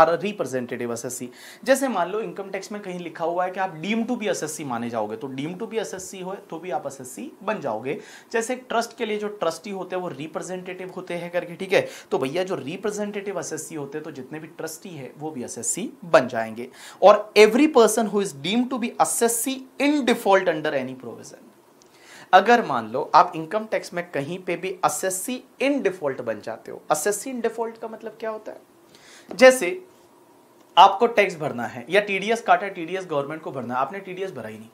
are representative SSC जैसे मान लो इनकम टैक्स में कहीं लिखा हुआ है कि आप डीम टू बी सी माने जाओगे तो डीम टू बी सी हो तो भी आप सी बन जाओगे जैसे ट्रस्ट के लिए जो ट्रस्टी होते हैं वो रिप्रेजेंटेटिव होते हैं करके ठीक है तो भैया जो रिप्रेजेंटेटिव सी होते हैं तो जितने भी ट्रस्टी है वो भी सी बन जाएंगे और every person who is deem to be see in default under any provision अगर मान लो आप इनकम टैक्स में कहीं पे भी असेसी इन डिफॉल्ट बन जाते हो असेसी इन डिफॉल्ट का मतलब क्या होता है जैसे आपको टैक्स भरना है या टीडीएस काटा टीडीएस गवर्नमेंट को भरना है आपने टीडीएस भरा ही नहीं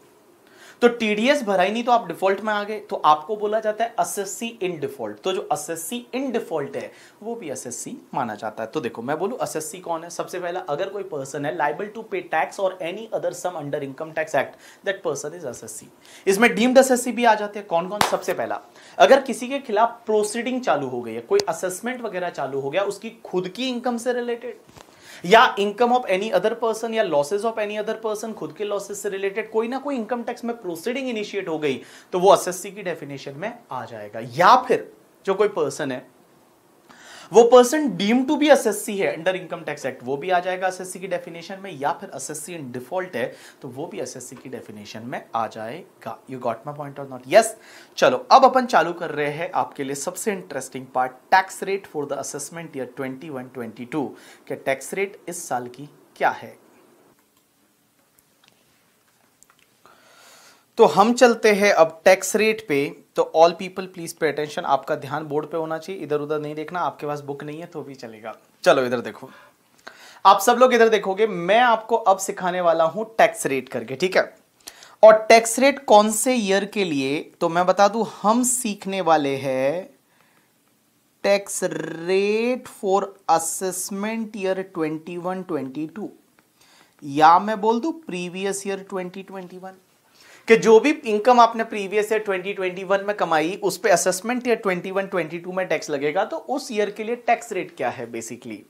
तो टीडीएस भरा ही नहीं तो आप डिफॉल्ट में आ गए तो आपको बोला जाता है असेसी इन डिफॉल्ट तो जो असेसी इन डिफॉल्ट है वो भी असेसी माना जाता है तो देखो मैं बोलूँ असेसी कौन है सबसे पहला अगर कोई पर्सन है लाइबल टू पे टैक्स और any other sum under income tax act that person is assessee इसमें डीम्ड असेसी भी आ जाते हैं कौन कौन सबसे पहला अगर किसी के खिलाफ प्रोसीडिंग चालू हो गई है कोई असेसमेंट वगैरह चालू हो गया उसकी खुद की इनकम से रिलेटेड या income of any other person या losses of any other person खुद के लॉसेज से रिलेटेड कोई ना कोई इनकम टैक्स में प्रोसीडिंग इनिशिएट हो गई तो वो एस की डेफिनेशन में आ जाएगा या फिर जो कोई पर्सन है वो person deem to be as है अंडर इनकम टैक्स एक्ट वो भी आ जाएगा एस की डेफिनेशन में या फिर एस इन डिफॉल्ट है तो वो भी एस की डेफिनेशन में आ जाएगा you got my point of not yes चलो अब अपन चालू कर रहे हैं आपके लिए सबसे interesting part tax rate for the assessment year twenty two के टैक्स रेट इस साल की क्या है तो हम चलते हैं अब टैक्स रेट पे तो all people please pay attention आपका ध्यान बोर्ड पे होना चाहिए इधर उधर नहीं देखना आपके पास बुक नहीं है तो भी चलेगा चलो इधर देखो आप सब लोग इधर देखोगे मैं आपको अब सिखाने वाला हूं टैक्स रेट करके ठीक है और टैक्स रेट कौन से ईयर के लिए तो मैं बता दू हम सीखने वाले हैं tax rate for assessment year 21 22 या मैं बोल दू प्रीवियस ईयर 2021 कि जो भी इनकम आपने प्रीवियस ईयर 2021 में कमाई उस पर असेसमेंट ईयर 21 22 में टैक्स लगेगा तो उस ईयर के लिए टैक्स रेट क्या है बेसिकली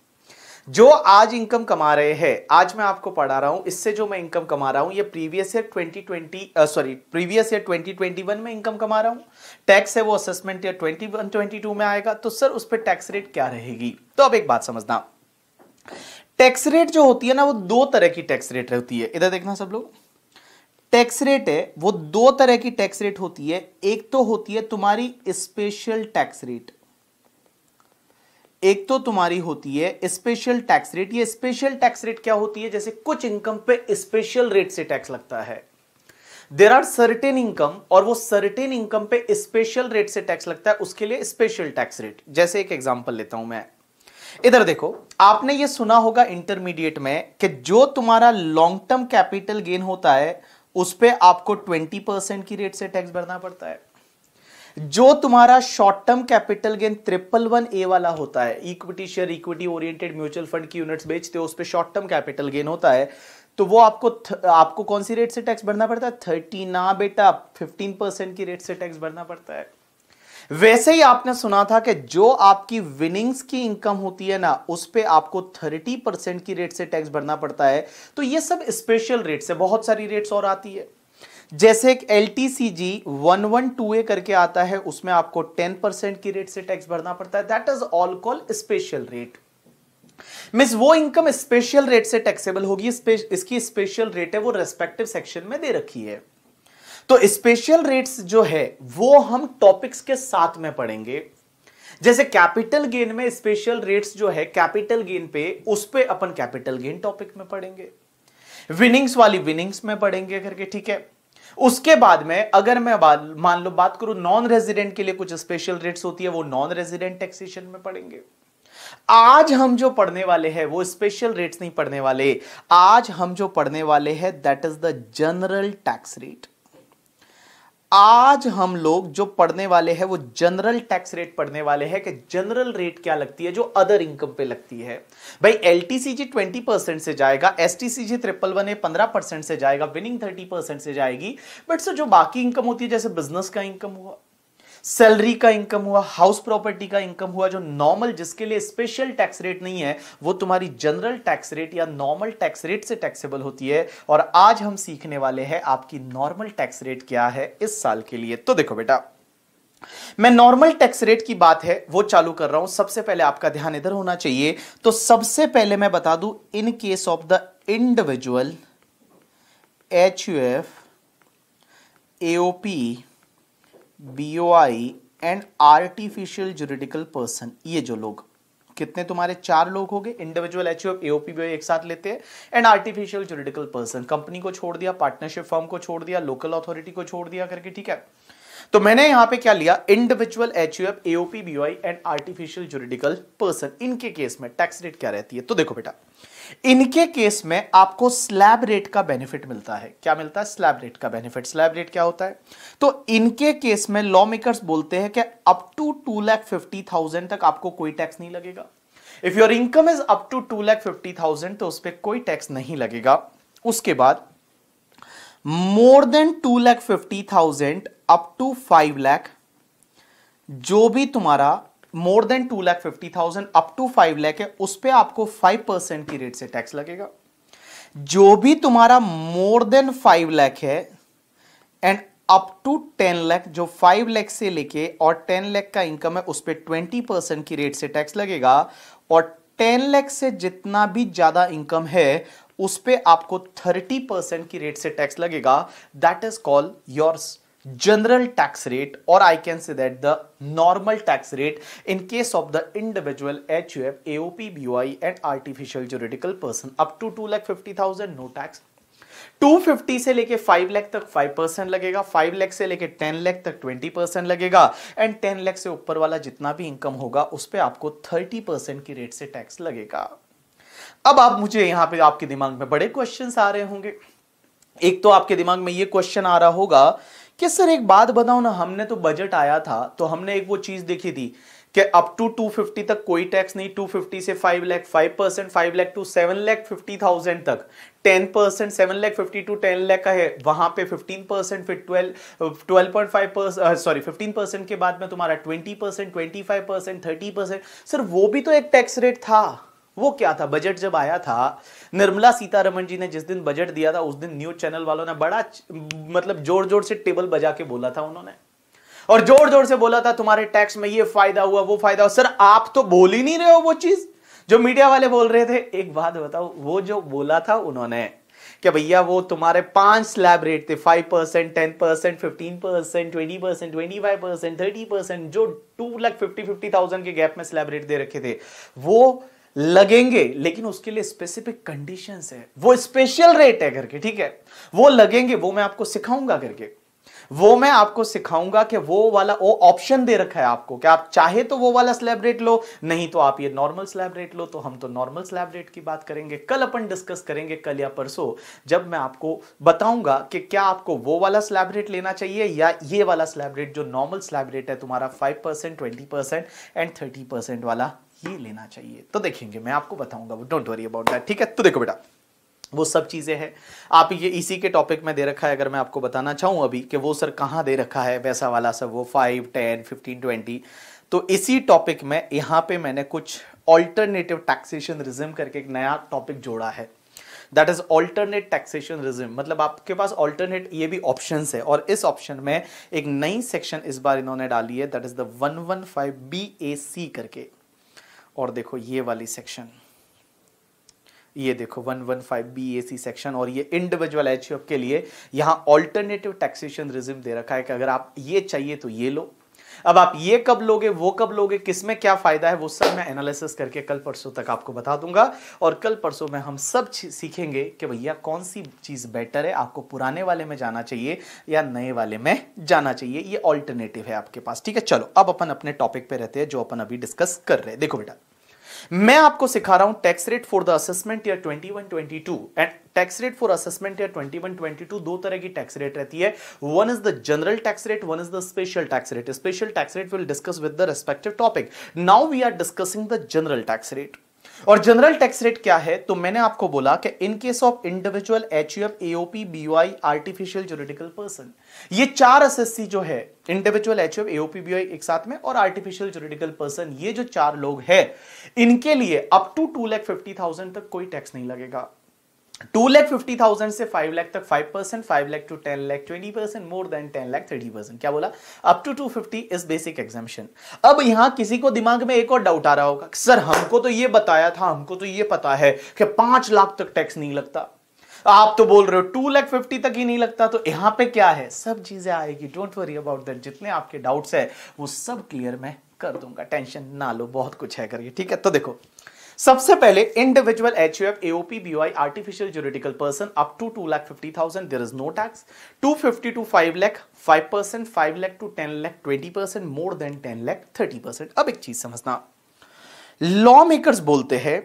जो आज इनकम कमा रहे हैं आज मैं आपको पढ़ा रहा हूं इससे जो मैं इनकम कमा रहा हूं ये previous year 2020 sorry previous year 2021 में इनकम कमा रहा हूं टैक्स है वो असेसमेंट ईयर 21 22 में आएगा तो सर उस पर टैक्स रेट क्या रहेगी तो अब एक बात समझना टैक्स रेट जो होती है ना वो दो तरह की टैक्स रेट रहती है इधर देखना सब लोग टैक्स रेट है वो दो तरह की टैक्स रेट होती है एक तो होती है तुम्हारी स्पेशल टैक्स रेट एक तो तुम्हारी होती है स्पेशल टैक्स रेट ये स्पेशल टैक्स रेट क्या होती है जैसे कुछ इनकम पे स्पेशल रेट से टैक्स लगता है देर आर सर्टेन इनकम और वो सर्टेन इनकम पे स्पेशल रेट से टैक्स लगता है उसके लिए स्पेशल टैक्स रेट जैसे एक एग्जाम्पल लेता हूं मैं इधर देखो आपने ये सुना होगा इंटरमीडिएट में कि जो तुम्हारा लॉन्ग टर्म कैपिटल गेन होता है उस पर आपको ट्वेंटी परसेंट की रेट से टैक्स भरना पड़ता है जो तुम्हारा short term capital gain triple one A वाला होता है equity share equity oriented mutual fund की यूनिट्स बेचते हो उस पर शॉर्ट टर्म कैपिटल गेन होता है तो वो आपको आपको कौन सी रेट से टैक्स भरना पड़ता है थर्टी ना बेटा फिफ्टीन परसेंट की रेट से टैक्स भरना पड़ता है वैसे ही आपने सुना था कि जो आपकी विनिंग्स की इनकम होती है ना उस पर आपको थर्टी परसेंट की रेट से टैक्स भरना पड़ता है तो ये सब स्पेशल रेट से बहुत सारी रेट्स और आती है जैसे एक L T C G one one two A करके आता है उसमें आपको टेन परसेंट की रेट से टैक्स भरना पड़ता है that is all call special rate मिस वो इनकम स्पेशल रेट से टैक्सेबल होगी इसकी स्पेशल रेट है वो रेस्पेक्टिव सेक्शन में दे रखी है तो स्पेशल रेट्स जो है वो हम टॉपिक्स के साथ में पढ़ेंगे जैसे कैपिटल गेन में स्पेशल रेट्स जो है कैपिटल गेन पे उस पर अपन कैपिटल गेन टॉपिक में पढ़ेंगे विनिंग्स वाली विनिंग्स में पढ़ेंगे करके ठीक है उसके बाद में अगर मैं मान लो बात करूं नॉन रेजिडेंट के लिए कुछ स्पेशल रेट्स होती है वो नॉन रेजिडेंट टैक्सेशन में पढ़ेंगे आज हम जो पढ़ने वाले हैं वो स्पेशल रेट्स नहीं पढ़ने वाले आज हम जो पढ़ने वाले हैं that is the general tax rate आज हम लोग जो पढ़ने वाले हैं वो जनरल टैक्स रेट पढ़ने वाले हैं कि जनरल रेट क्या लगती है जो अदर इनकम पे लगती है भाई L T C G twenty percent से जाएगा S T C G triple one A पंद्रह परसेंट से जाएगा विनिंग थर्टी परसेंट से जाएगी बट सर जो बाकी इनकम होती है जैसे बिजनेस का इनकम हुआ सैलरी का इनकम हुआ हाउस प्रॉपर्टी का इनकम हुआ जो नॉर्मल जिसके लिए स्पेशल टैक्स रेट नहीं है वो तुम्हारी जनरल टैक्स रेट या नॉर्मल टैक्स रेट से टैक्सेबल होती है और आज हम सीखने वाले हैं आपकी नॉर्मल टैक्स रेट क्या है इस साल के लिए तो देखो बेटा मैं नॉर्मल टैक्स रेट की बात है वो चालू कर रहा हूं सबसे पहले आपका ध्यान इधर होना चाहिए तो सबसे पहले मैं बता दू in case of the individual H U F AOP B O I and artificial juridical person ये जो लोग कितने तुम्हारे चार लोग हो गए इंडिविजुअल एच एओपी एक साथ लेते हैं and artificial juridical person company को छोड़ दिया पार्टनरशिप फर्म को छोड़ दिया लोकल अथॉरिटी को छोड़ दिया करके ठीक है तो मैंने यहां पे क्या लिया individual H AOP BOI and artificial juridical person इनके केस में टैक्स रेट क्या रहती है तो देखो बेटा इनके केस में आपको स्लैब रेट का बेनिफिट मिलता है क्या मिलता है स्लैब रेट का बेनिफिट स्लैब रेट क्या होता है तो इनके केस में लॉ मेकर्स बोलते हैं कि up to two lakh fifty thousand तक आपको कोई टैक्स नहीं लगेगा if your income is up to two lakh fifty thousand तो उस पर कोई टैक्स नहीं लगेगा उसके बाद more than two lakh fifty thousand up to five lakh जो भी तुम्हारा more than two lakh fifty thousand up to five lakh है उस पर आपको फाइव परसेंट की रेट से टैक्स लगेगा जो भी तुम्हारा मोर देन फाइव लैख है and up to ten lakh जो फाइव लैख से लेके और टेन लैख का इनकम है उस पर ट्वेंटी परसेंट की रेट से टैक्स लगेगा और टेन लैख से जितना भी ज्यादा इनकम है उस पर आपको थर्टी परसेंट की रेट से टैक्स लगेगा that is call yours general tax rate और I can say that the normal tax rate in case of the individual H U F AOP B I and artificial juridical person up to two lakh fifty thousand no tax 250 से लेके 5 लाख तक 5 percent लगेगा 5 लाख से लेके 10 लाख तक 20 percent लगेगा and 10 lakh से ऊपर वाला जितना भी इनकम होगा उस पर आपको 30 परसेंट की रेट से टैक्स लगेगा अब आप मुझे यहां पे आपके दिमाग में बड़े क्वेश्चंस आ रहे होंगे एक तो आपके दिमाग में ये क्वेश्चन आ रहा होगा कि सर एक बात बताओ ना हमने तो बजट आया था तो हमने एक वो चीज देखी थी कि अप टू 250 तक कोई टैक्स नहीं 250 से 5 lakh 5 percent five lakh to seven lakh fifty thousand तक 10 परसेंट seven lakh fifty to ten lakh का है वहां पे 15 परसेंट फिर twelve point five percent sorry fifteen percent के बाद में तुम्हारा 20 परसेंट twenty five percent thirty percent sir वो भी तो एक टैक्स रेट था वो क्या था बजट जब आया था निर्मला सीतारमन जी ने जिस दिन बजट दिया था उस दिन न्यूज चैनल वालों ने बड़ा मतलब जोर जोर से टेबल बजा के बोला था उन्होंने और जोर जोर से बोला था तुम्हारे टैक्स में ये फायदा हुआ वो फायदा हुआ सर आप तो बोल ही नहीं रहे हो वो चीज जो मीडिया वाले बोल रहे थे एक बात बताओ वो जो बोला था उन्होंने क्या भैया वो तुम्हारे पांच स्लैब रेट थे five percent ten percent fifteen percent twenty percent twenty five percent thirty percent जो two lakh fifty fifty thousand के गैप में स्लैब रेट दे रखे थे वो लगेंगे लेकिन उसके लिए स्पेसिफिक कंडीशन है वो स्पेशल रेट है करके ठीक है वो लगेंगे वो मैं आपको सिखाऊंगा करके वो मैं आपको सिखाऊंगा कि वो वाला वो ऑप्शन दे रखा है आपको कि आप चाहे तो वो वाला स्लैब रेट लो नहीं तो आप ये नॉर्मल स्लैब रेट लो तो हम तो नॉर्मल स्लैब रेट की बात करेंगे कल अपन डिस्कस करेंगे कल या परसों जब मैं आपको बताऊंगा कि क्या आपको वो वाला स्लैब रेट लेना चाहिए या ये वाला स्लैब रेट जो नॉर्मल स्लैब रेट है तुम्हारा five percent twenty percent and thirty percent वाला ये लेना चाहिए तो देखेंगे मैं आपको बताऊंगा वो डोंट वरी अबाउट दैट ठीक है तो देखो बेटा वो सब चीज़ें हैं आप ये इसी के टॉपिक में दे रखा है अगर मैं आपको बताना चाहूं अभी कि वो सर कहाँ दे रखा है वैसा वाला सब वो फाइव टेन फिफ्टीन ट्वेंटी तो इसी टॉपिक में यहाँ पे मैंने कुछ ऑल्टरनेटिव टैक्सेशन रिज्म करके एक नया टॉपिक जोड़ा है that is alternate taxation regime मतलब आपके पास ऑल्टरनेट ये भी ऑप्शन है और इस ऑप्शन में एक नई सेक्शन इस बार इन्होंने डाली है that is the one one five B A C करके और देखो ये वाली सेक्शन ये देखो 115 बी ए सी सेक्शन और ये इंडिविजुअल एच के लिए यहां ऑल्टरनेटिव टैक्सेशन रिज्यूम दे रखा है कि अगर आप ये चाहिए तो ये लो अब आप ये कब लोगे वो कब लोगे किसमें क्या फायदा है वो सब मैं एनालिसिस करके कल परसों तक आपको बता दूंगा और कल परसों में हम सब सीखेंगे कि भैया कौन सी चीज बेटर है आपको पुराने वाले में जाना चाहिए या नए वाले में जाना चाहिए ये ऑल्टरनेटिव है आपके पास ठीक है चलो अब अपन अपने टॉपिक पे रहते हैं जो अपन अभी डिस्कस कर रहे हैं देखो बेटा मैं आपको सिखा रहा हूं tax rate for the assessment year two and tax rate for assessment year two दो तरह की टैक्स रेट रहती है one is the general tax rate one is the special tax rate special tax rate will discuss with the respective topic now we are discussing the general tax rate और general tax rate क्या है तो मैंने आपको बोला कि in case of individual H U F AOP BY artificial juridical person ये चार एसएससी जो है individual H U AOP BOI एक साथ में और आर्टिफिशियल जुरिडिकल पर्सन ये जो चार लोग हैं इनके लिए up to two lakh fifty thousand तक कोई टैक्स नहीं लगेगा टू लैख फिफ्टी थाउजेंड से फाइव लैख तक five percent five lakh to ten lakh twenty percent more than ten lakh thirty percent क्या बोला up to two fifty is basic exemption अब यहां किसी को दिमाग में एक और डाउट आ रहा होगा सर हमको तो ये बताया था हमको तो ये पता है कि पांच लाख तक टैक्स नहीं लगता आप तो बोल रहे हो टू लैख फिफ्टी तक ही नहीं लगता तो यहां पे क्या है सब चीजें आएगी डोंट वरी अबाउट दैट जितने आपके डाउट्स है वो सब क्लियर मैं कर दूंगा टेंशन ना लो बहुत कुछ है करिए ठीक है तो देखो सबसे पहले individual H U F AOP B I artificial juridical person up to two lakh fifty thousand there is no tax two fifty to five lakh five percent five lakh to ten lakh twenty percent more than ten lakh thirty percent अब एक चीज समझना law makers बोलते हैं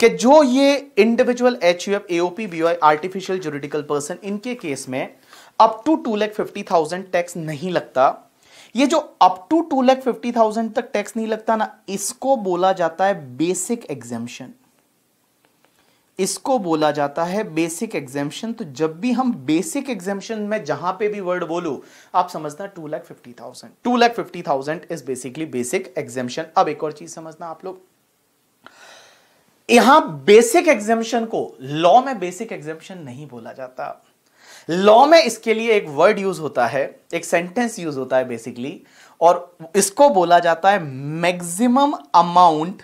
कि जो ये individual H U F AOP B I artificial juridical person इनके केस में up to two lakh fifty thousand tax नहीं लगता ये जो up to two lakh fifty thousand तक टैक्स नहीं लगता ना इसको बोला जाता है बेसिक एग्जेम्पन इसको बोला जाता है बेसिक एग्जेम्पन तो जब भी हम बेसिक एग्जेम्पन में जहां पे भी वर्ड बोलू आप समझना two lakh fifty thousand two lakh fifty thousand is basically basic exemption अब एक और चीज समझना आप लोग यहां बेसिक एग्जेम्पन को लॉ में बेसिक एग्जेम्पन नहीं बोला जाता लॉ में इसके लिए एक वर्ड यूज होता है एक सेंटेंस यूज होता है बेसिकली और इसको बोला जाता है maximum amount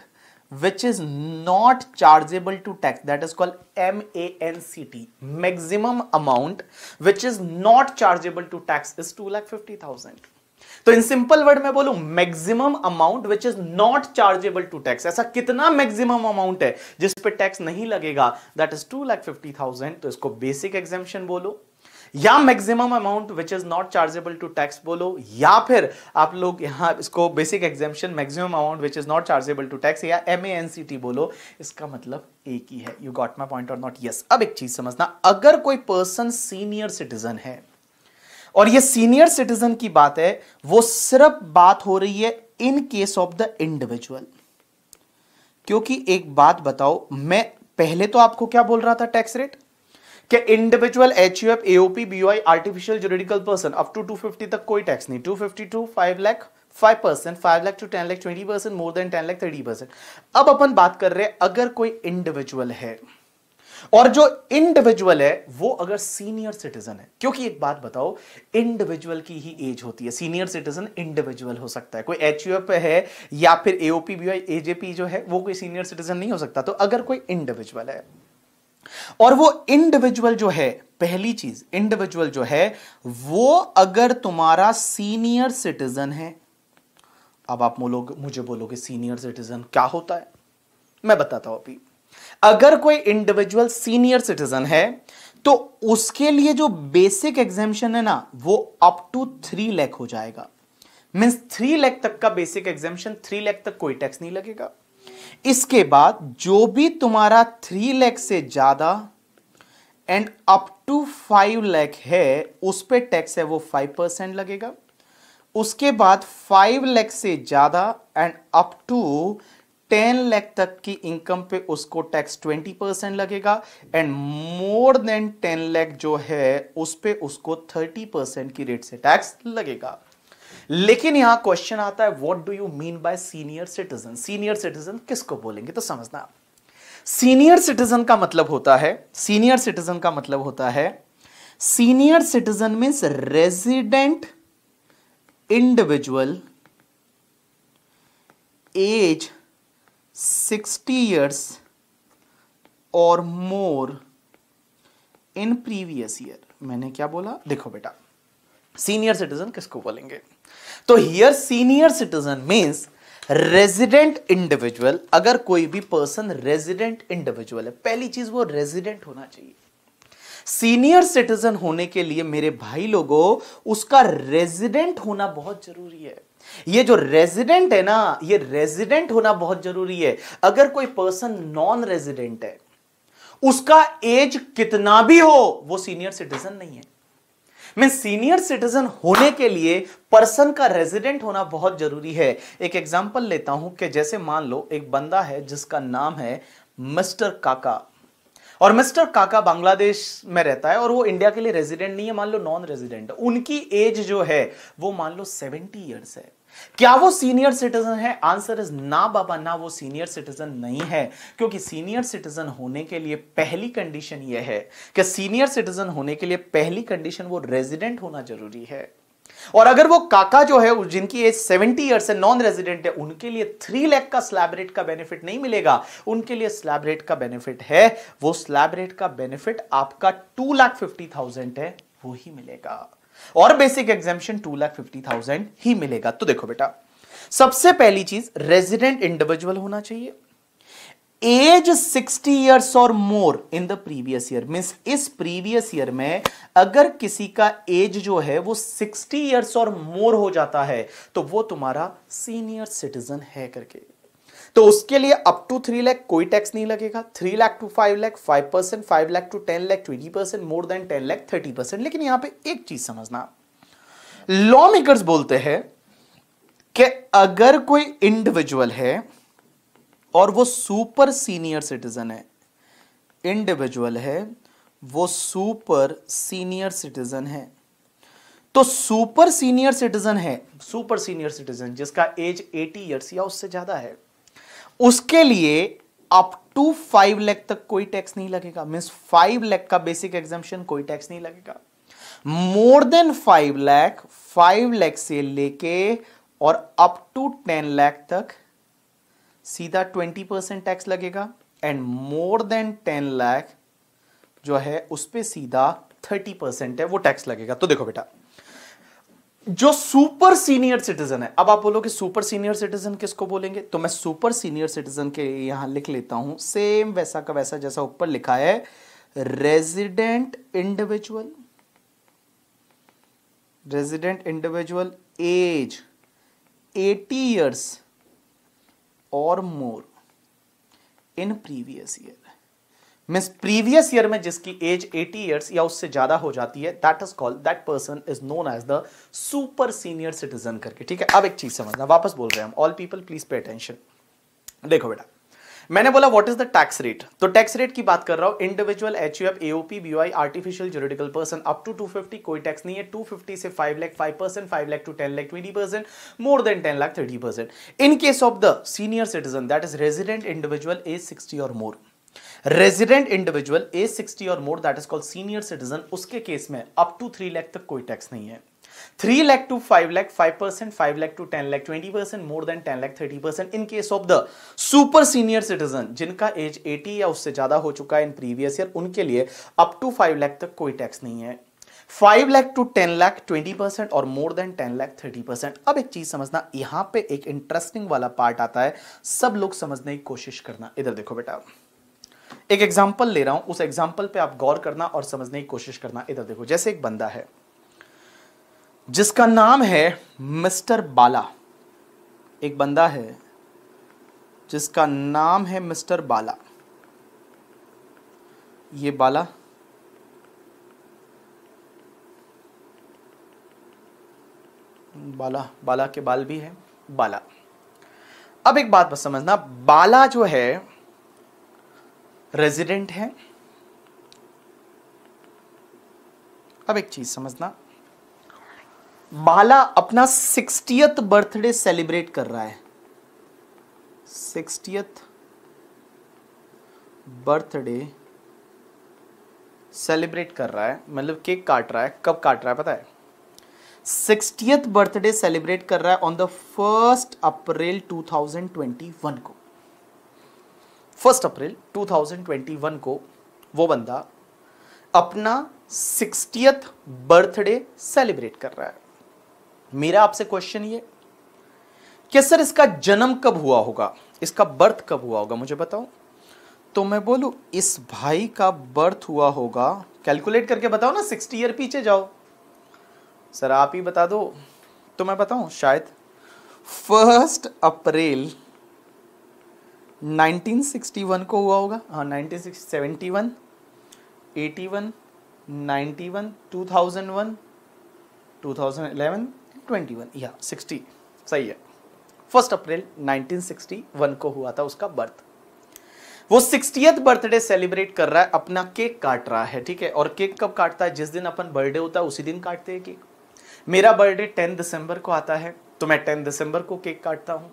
which is not chargeable to tax that is called M A N C T maximum amount which is not chargeable to tax is two lakh fifty thousand तो in simple word में बोलू maximum amount which is not chargeable to tax ऐसा कितना maximum amount है जिस पे tax नहीं लगेगा that is two lakh fifty thousand तो इसको बेसिक एग्जामेशन बोलो या maximum amount which is not chargeable to tax बोलो या फिर आप लोग यहां इसको basic exemption maximum amount which is not chargeable to tax या M A N C T बोलो इसका मतलब एक ही है यू गॉट माई पॉइंट और नॉट यस अब एक चीज समझना अगर कोई पर्सन सीनियर सिटीजन है और ये सीनियर सिटीजन की बात है वो सिर्फ बात हो रही है in case of the individual क्योंकि एक बात बताओ मैं पहले तो आपको क्या बोल रहा था टैक्स रेट क्या individual H U F AOP I artificial juridical person up to fifty तक कोई टैक्स नहीं two fifty to five lakh five percent five lakh to ten lakh twenty percent more than ten lakh thirty percent अब अपन बात कर रहे हैं अगर कोई इंडिविजुअल है और जो इंडिविजुअल है वो अगर सीनियर सिटीजन है क्योंकि एक बात बताओ इंडिविजुअल की ही एज होती है सीनियर सिटीजन इंडिविजुअल हो सकता है कोई एच है या फिर एओपी बी एजेपी जो है वो कोई सीनियर सिटीजन नहीं हो सकता तो अगर कोई इंडिविजुअल है और वो इंडिविजुअल जो है पहली चीज इंडिविजुअल जो है वो अगर तुम्हारा सीनियर सिटीजन है अब आप बोलोगे मुझे बोलोगे सीनियर सिटीजन क्या होता है मैं बताता हूं अभी अगर कोई इंडिविजुअल सीनियर सिटीजन है तो उसके लिए जो बेसिक एग्जामेशन है ना वो अप टू थ्री लैख हो जाएगा मीन्स थ्री लैख तक का बेसिक एग्जामेशन थ्री लैख तक कोई टैक्स नहीं लगेगा इसके बाद जो भी तुम्हारा थ्री लैख से ज़्यादा and up to five lakh है उस पर टैक्स है वो फाइव परसेंट लगेगा उसके बाद फाइव लैख से ज़्यादा and up to ten lakh तक की इनकम पे उसको टैक्स ट्वेंटी परसेंट लगेगा and more than ten lakh जो है उस पर उसको थर्टी परसेंट की रेट से टैक्स लगेगा लेकिन यहां क्वेश्चन आता है what do you mean by senior citizen senior citizen किसको बोलेंगे तो समझना सीनियर सिटीजन का मतलब होता है सीनियर सिटीजन का मतलब होता है senior citizen means resident individual age sixty years और मोर इन प्रीवियस ईयर मैंने क्या बोला देखो बेटा सीनियर सिटीजन किसको बोलेंगे तो here senior citizen means resident individual अगर कोई भी पर्सन रेजिडेंट इंडिविजुअल है पहली चीज वो रेजिडेंट होना चाहिए सीनियर सिटीजन होने के लिए मेरे भाई लोगों उसका रेजिडेंट होना बहुत जरूरी है ये जो रेजिडेंट है ना ये रेजिडेंट होना बहुत जरूरी है अगर कोई पर्सन नॉन रेजिडेंट है उसका एज कितना भी हो वो सीनियर सिटीजन नहीं है मैं सीनियर सिटीजन होने के लिए पर्सन का रेजिडेंट होना बहुत जरूरी है एक एग्जाम्पल लेता हूं कि जैसे मान लो एक बंदा है जिसका नाम है मिस्टर काका और मिस्टर काका बांग्लादेश में रहता है और वो इंडिया के लिए रेजिडेंट नहीं है मान लो नॉन रेजिडेंट उनकी एज जो है वो मान लो सेवेंटी ईयर्स है क्या वो सीनियर सिटीजन है आंसर इज ना बाबा ना वो सीनियर सिटीजन नहीं है क्योंकि सीनियर सिटीजन होने के लिए पहली कंडीशन यह है कि सीनियर सिटीजन होने के लिए पहली कंडीशन वो रेजिडेंट होना जरूरी है और अगर वो काका जो है जिनकी एज सेवेंटी ईयर्स है नॉन रेजिडेंट है उनके लिए थ्री लैख का स्लैब रेट का बेनिफिट नहीं मिलेगा उनके लिए स्लैब रेट का बेनिफिट है वो स्लैब रेट का बेनिफिट आपका टू लाख फिफ्टी थाउजेंड है वो ही मिलेगा और basic exemption two lakh fifty thousand ही मिलेगा तो देखो बेटा सबसे पहली चीज रेजिडेंट इंडिविजुअल होना चाहिए एज सिक्सटी इयर्स और more in the previous year means इस प्रीवियस ईयर में अगर किसी का एज जो है वो सिक्सटी इयर्स और मोर हो जाता है तो वो तुम्हारा सीनियर सिटीजन है करके तो उसके लिए अप टू थ्री लैख कोई टैक्स नहीं लगेगा three lakh to five lakh five percent five lakh to ten lakh twenty percent more than ten lakh thirty percent लेकिन यहां पे एक चीज समझना लॉ मेकर्स बोलते हैं कि अगर कोई इंडिविजुअल है और वो सुपर सीनियर सिटीजन है इंडिविजुअल है वो सुपर सीनियर सिटीजन है तो सुपर सीनियर सिटीजन है सुपर सीनियर सिटीजन जिसका एज 80 इयर्स या उससे ज्यादा है उसके लिए अप टू फाइव लैख तक कोई टैक्स नहीं लगेगा मीन्स फाइव लैख का बेसिक एग्जामेशन कोई टैक्स नहीं लगेगा more than five lakh five lakh से लेके और अप टू टेन लैख तक सीधा ट्वेंटी परसेंट टैक्स लगेगा and more than ten lakh जो है उस पर सीधा थर्टी परसेंट है वो टैक्स लगेगा तो देखो बेटा जो सुपर सीनियर सिटीजन है अब आप बोलोगे सुपर सीनियर सिटीजन किसको बोलेंगे तो मैं सुपर सीनियर सिटीजन के यहां लिख लेता हूं सेम वैसा का वैसा जैसा ऊपर लिखा है resident individual resident individual age 80 years और more in previous year mean previous year में जिसकी एज 80 ईयर्स या उससे ज्यादा हो जाती है that is called that person is known as the super senior citizen करके ठीक है अब एक चीज समझना वापस बोल रहे हैं हम all people please pay attention देखो बेटा मैंने बोला what is the tax rate तो टैक्स रेट की बात कर रहा हूं individual H U F AOP B I artificial juridical person up to 250 कोई टैक्स नहीं है 250 से 5 lakh 5 percent five lakh to 10 lakh 20 percent more than 10 lakh 30 percent in case of the senior citizen that is resident individual age 60 और more resident individual age sixty और more that is called senior citizen उसके case में up to three lakh तक कोई tax नहीं है three lakh to five lakh five percent five lakh to ten lakh twenty percent more than ten lakh thirty percent in case of the super senior citizen जिनका age eighty या उससे ज्यादा हो चुका है इन प्रीवियस ईयर उनके लिए अप टू फाइव लैख तक कोई टैक्स नहीं है five lakh to ten lakh twenty percent और more than ten lakh thirty percent अब एक चीज समझना यहां पे एक इंटरेस्टिंग वाला पार्ट आता है सब लोग समझने की कोशिश करना इधर देखो बेटा एक एग्जाम्पल ले रहा हूं उस एग्जाम्पल पे आप गौर करना और समझने की कोशिश करना इधर देखो जैसे एक बंदा है जिसका नाम है मिस्टर बाला एक बंदा है जिसका नाम है मिस्टर बाला ये बाला बाला बाला के बाल भी है बाला अब एक बात बस समझना बाला जो है रेजिडेंट है अब एक चीज समझना बाला अपना सिक्सटियथ बर्थडे सेलिब्रेट कर रहा है सिक्सटियथ बर्थडे सेलिब्रेट कर रहा है मतलब केक काट रहा है कब काट रहा है पता है सिक्सटियथ बर्थडे सेलिब्रेट कर रहा है ऑन द फर्स्ट अप्रैल 2021 को फर्स्ट अप्रैल 2021 को वो बंदा अपना सिक्सटियथ बर्थडे सेलिब्रेट कर रहा है मेरा आपसे क्वेश्चन ये कि सर इसका जन्म कब हुआ होगा इसका बर्थ कब हुआ होगा मुझे बताओ तो मैं बोलू इस भाई का बर्थ हुआ होगा कैलकुलेट करके बताओ ना सिक्सटी ईयर पीछे जाओ सर आप ही बता दो तो मैं बताऊं शायद फर्स्ट अप्रैल 1961 को हुआ होगा हाँ nineteen seventy one eighty one ninety one two thousand one two thousand twenty one या सिक्सटी सही है फर्स्ट अप्रैल 1961 को हुआ था उसका बर्थ वो सिक्सटी बर्थडे सेलिब्रेट कर रहा है अपना केक काट रहा है ठीक है और केक कब काटता है जिस दिन अपन बर्थडे होता है उसी दिन काटते हैं केक मेरा बर्थडे टेन दिसंबर को आता है तो मैं टेन दिसंबर को केक काटता हूँ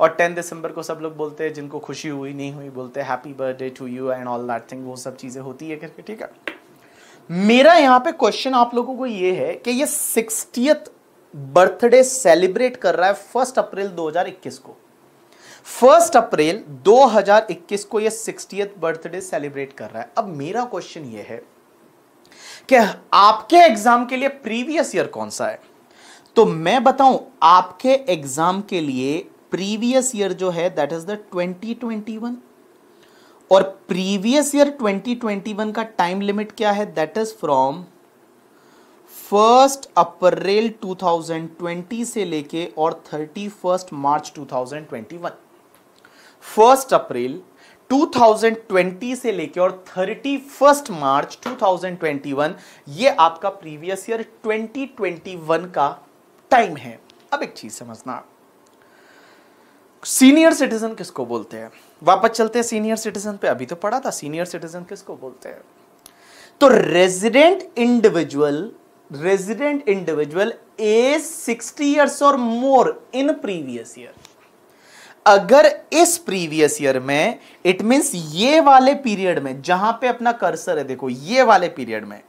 और 10 दिसंबर को सब लोग बोलते हैं जिनको खुशी हुई नहीं हुई बोलते हैं happy birthday to you and all that thing वो सब चीज़ें होती है करके ठीक है मेरा यहाँ पे क्वेश्चन आप लोगों को ये है कि ये सिक्सटियत बर्थडे सेलिब्रेट कर रहा है फर्स्ट अप्रैल 2021 को फर्स्ट अप्रैल 2021 को ये सिक्सटियथ बर्थडे सेलिब्रेट कर रहा है अब मेरा क्वेश्चन ये है कि आपके एग्जाम के लिए प्रीवियस ईयर कौन सा है तो मैं बताऊं आपके एग्जाम के लिए प्रीवियस ईयर जो है दैट इज द 2021 और प्रीवियस ईयर 2021 का टाइम लिमिट क्या है that is from first April 2020 से लेके और thirty first March 2021 first April 2020 से लेके और 31 मार्च 2021 ये आपका प्रीवियस ईयर 2021 का टाइम है अब एक चीज समझना आप सीनियर सिटीजन किसको बोलते हैं वापस चलते हैं सीनियर सिटीजन पे अभी तो पढ़ा था सीनियर सिटीजन किसको बोलते हैं तो resident individual resident individual age sixty years और मोर इन प्रीवियस ईयर अगर इस प्रीवियस ईयर में इट मींस ये वाले पीरियड में जहां पे अपना कर्सर है देखो ये वाले पीरियड में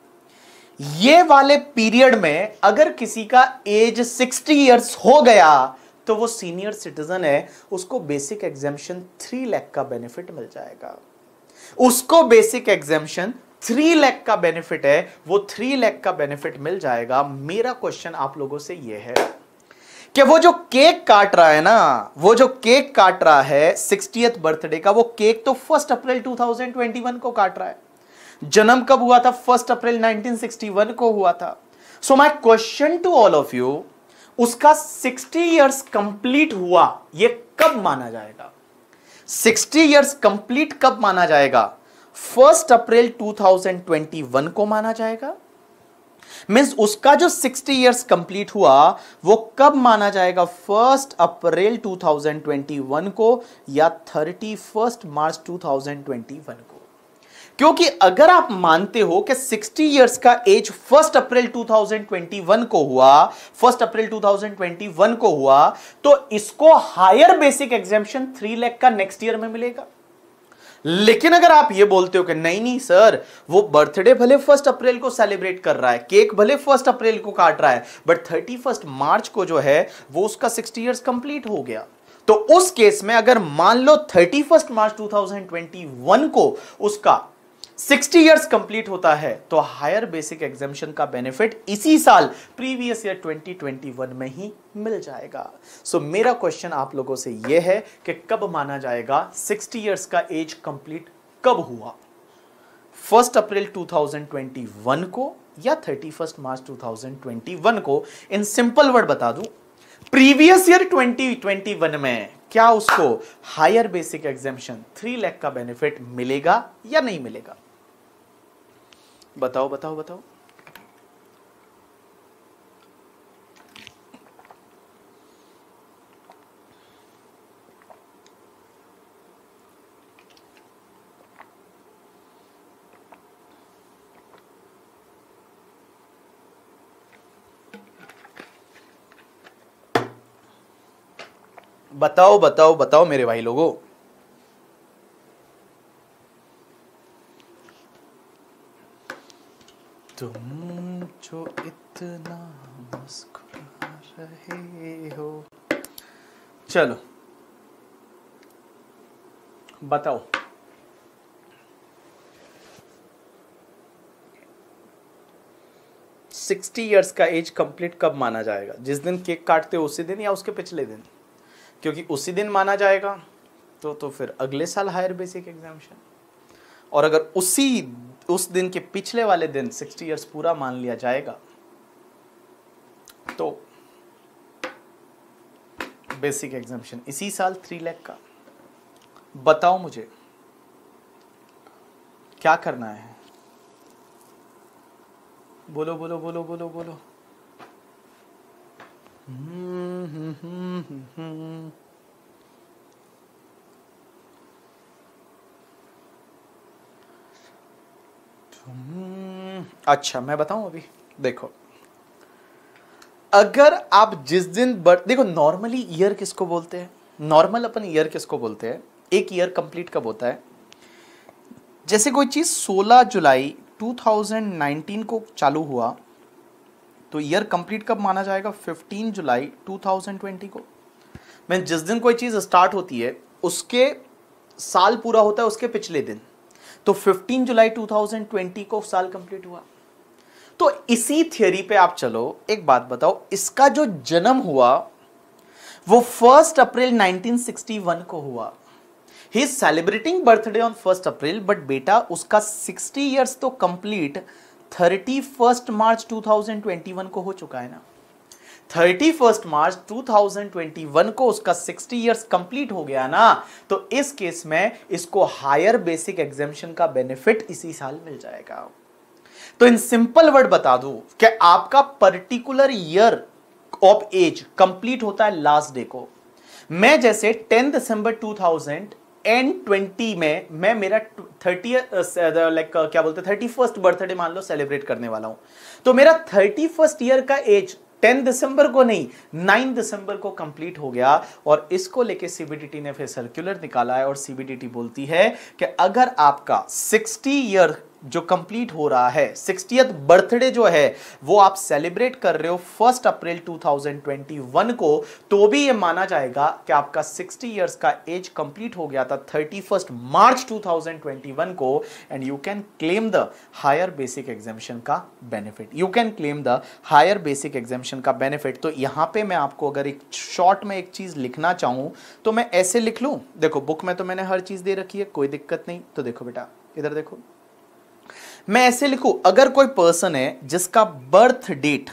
ये वाले पीरियड में अगर किसी का एज सिक्सटी इयर्स हो गया तो वो सीनियर सिटीजन है उसको बेसिक एग्जामेशन थ्री लैख का बेनिफिट मिल जाएगा उसको बेसिक एग्जामेशन थ्री लैख का बेनिफिट है वो थ्री लैख का बेनिफिट मिल जाएगा मेरा क्वेश्चन आप लोगों से ये है कि वो जो केक काट रहा है ना वो जो केक काट रहा है सिक्सटीथ बर्थडे का वो केक तो फर्स्ट अप्रैल 2021 को काट रहा है जन्म कब हुआ था फर्स्ट अप्रैल 1961 को हुआ था so my question to all of you उसका 60 इयर्स कंप्लीट हुआ ये कब माना जाएगा 60 इयर्स कंप्लीट कब माना जाएगा फर्स्ट अप्रैल 2021 को माना जाएगा मीन्स उसका जो 60 इयर्स कंप्लीट हुआ वो कब माना जाएगा फर्स्ट अप्रैल 2021 को या थर्टी फर्स्ट मार्च 2021 को क्योंकि अगर आप मानते हो कि 60 इयर्स का एज फर्स्ट अप्रैल 2021 को हुआ फर्स्ट अप्रैल 2021 को हुआ तो इसको higher basic exemption three lakh का नेक्स्ट ईयर में मिलेगा लेकिन अगर आप यह बोलते हो कि नहीं नहीं सर वो बर्थडे भले फर्स्ट अप्रैल को सेलिब्रेट कर रहा है केक भले फर्स्ट अप्रैल को काट रहा है बट थर्टी फर्स्ट मार्च को जो है वो उसका सिक्सटी ईयर्स कंप्लीट हो गया तो उस केस में अगर मान लो थर्टी फर्स्ट मार्च 2021 को उसका 60 इयर्स कंप्लीट होता है तो हायर बेसिक एग्जामेशन का बेनिफिट इसी साल प्रीवियस ईयर 2021 में ही मिल जाएगा सो so, मेरा क्वेश्चन आप लोगों से यह है कि कब माना जाएगा 60 इयर्स का एज कंप्लीट कब हुआ फर्स्ट अप्रैल 2021 को या थर्टी फर्स्ट मार्च 2021 को इन सिंपल वर्ड बता दूं प्रीवियस ईयर 2021 में क्या उसको higher basic exemption three lakh का बेनिफिट मिलेगा या नहीं मिलेगा बताओ बताओ बताओ बताओ बताओ बताओ मेरे भाई लोगों तुम जो इतना मुस्कुरा रहे हो चलो बताओ सिक्सटी ईयर्स का एज कंप्लीट कब माना जाएगा जिस दिन केक काटते हो उसी दिन या उसके पिछले दिन क्योंकि उसी दिन माना जाएगा तो तो फिर अगले साल हायर बेसिक एग्जामिशन और अगर उसी उस दिन के पिछले वाले दिन सिक्सटी ईयर्स पूरा मान लिया जाएगा तो बेसिक एग्जामेशन इसी साल थ्री लैख का बताओ मुझे क्या करना है बोलो बोलो बोलो बोलो बोलो हम्म हम्म हम्म हम्म, हम्म। हम्म, अच्छा मैं बताऊं अभी देखो अगर आप जिस दिन बर्थ देखो नॉर्मली ईयर किसको बोलते हैं नॉर्मल अपन ईयर किसको बोलते हैं एक ईयर कंप्लीट कब होता है जैसे कोई चीज़ 16 जुलाई 2019 को चालू हुआ तो ईयर कंप्लीट कब माना जाएगा 15 जुलाई 2020 को मैं जिस दिन कोई चीज़ स्टार्ट होती है उसके साल पूरा होता है उसके पिछले दिन तो 15 जुलाई 2020 को साल कंप्लीट हुआ तो इसी थियोरी पे आप चलो एक बात बताओ इसका जो जन्म हुआ वो फर्स्ट अप्रैल 1961 को हुआ ही celebrating birthday on first April but बेटा उसका 60 इयर्स तो कंप्लीट 31 मार्च 2021 को हो चुका है ना thirty first March two thousand twenty one को उसका सिक्सटी ईयर्स कंप्लीट हो गया ना तो इस केस में इसको हायर बेसिक एग्जेम्पन का बेनिफिट इसी साल मिल जाएगा तो इन सिंपल वर्ड बता दू कि आपका particular year of age complete होता है लास्ट डे को मैं जैसे ten December two thousand and twenty में मैं मेरा थर्टी लाइक क्या बोलते हैं थर्टी फर्स्ट बर्थडे मान लो सेलिब्रेट करने वाला हूं तो मेरा थर्टी फर्स्ट ईयर का एज टेन दिसंबर को नहीं नाइन दिसंबर को कंप्लीट हो गया और इसको लेके सीबीडीटी ने फिर सर्कुलर निकाला है और सीबीडीटी बोलती है कि अगर आपका सिक्सटी ईयर जो कंप्लीट हो रहा है सिक्सटियथ बर्थडे जो है वो आप सेलिब्रेट कर रहे हो फर्स्ट अप्रैल 2021 को तो भी ये माना जाएगा कि आपका 60 इयर्स का एज कंप्लीट हो गया था 31 मार्च 2021 को and you can claim the higher basic exemption का benefit you can claim the higher basic exemption का बेनिफिट तो यहाँ पे मैं आपको अगर एक शॉर्ट में एक चीज़ लिखना चाहूँ तो मैं ऐसे लिख लूँ देखो बुक में तो मैंने हर चीज़ दे रखी है कोई दिक्कत नहीं तो देखो बेटा इधर देखो मैं ऐसे लिखू अगर कोई पर्सन है जिसका birth date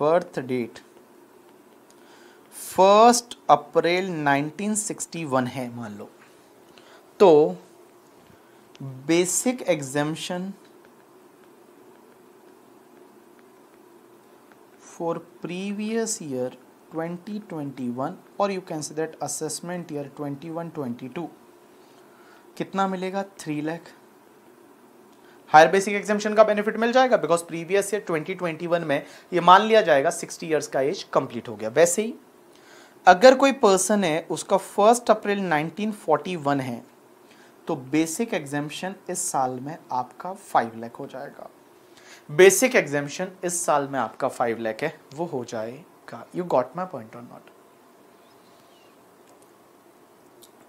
birth date first April 1961 है मान लो तो basic exemption for previous year 2021 और you can see that assessment year 21-22 कितना मिलेगा three lakh higher basic exemption का बेनिफिट मिल जाएगा बिकॉज प्रीवियस ईयर 2021 में ये मान लिया जाएगा 60 इयर्स का एज कंप्लीट हो गया वैसे ही अगर कोई पर्सन है उसका फर्स्ट अप्रैल 1941 है तो बेसिक एग्जामेशन इस साल में आपका फाइव लैख हो जाएगा बेसिक एग्जामेशन इस साल में आपका फाइव लैख है वो हो जाए का you got my point on not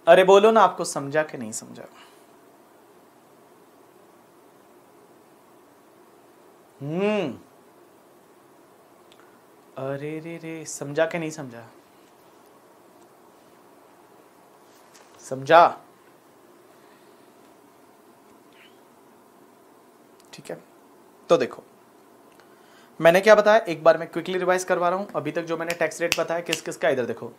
अरे बोलो ना आपको समझा कि नहीं समझा हम्म अरे रे रे समझा के नहीं समझा समझा ठीक है तो देखो मैंने क्या बताया एक बार मैं क्विकली रिवाइज करवा रहा हूं अभी तक जो मैंने टैक्स रेट बताया किस किस का इधर देखो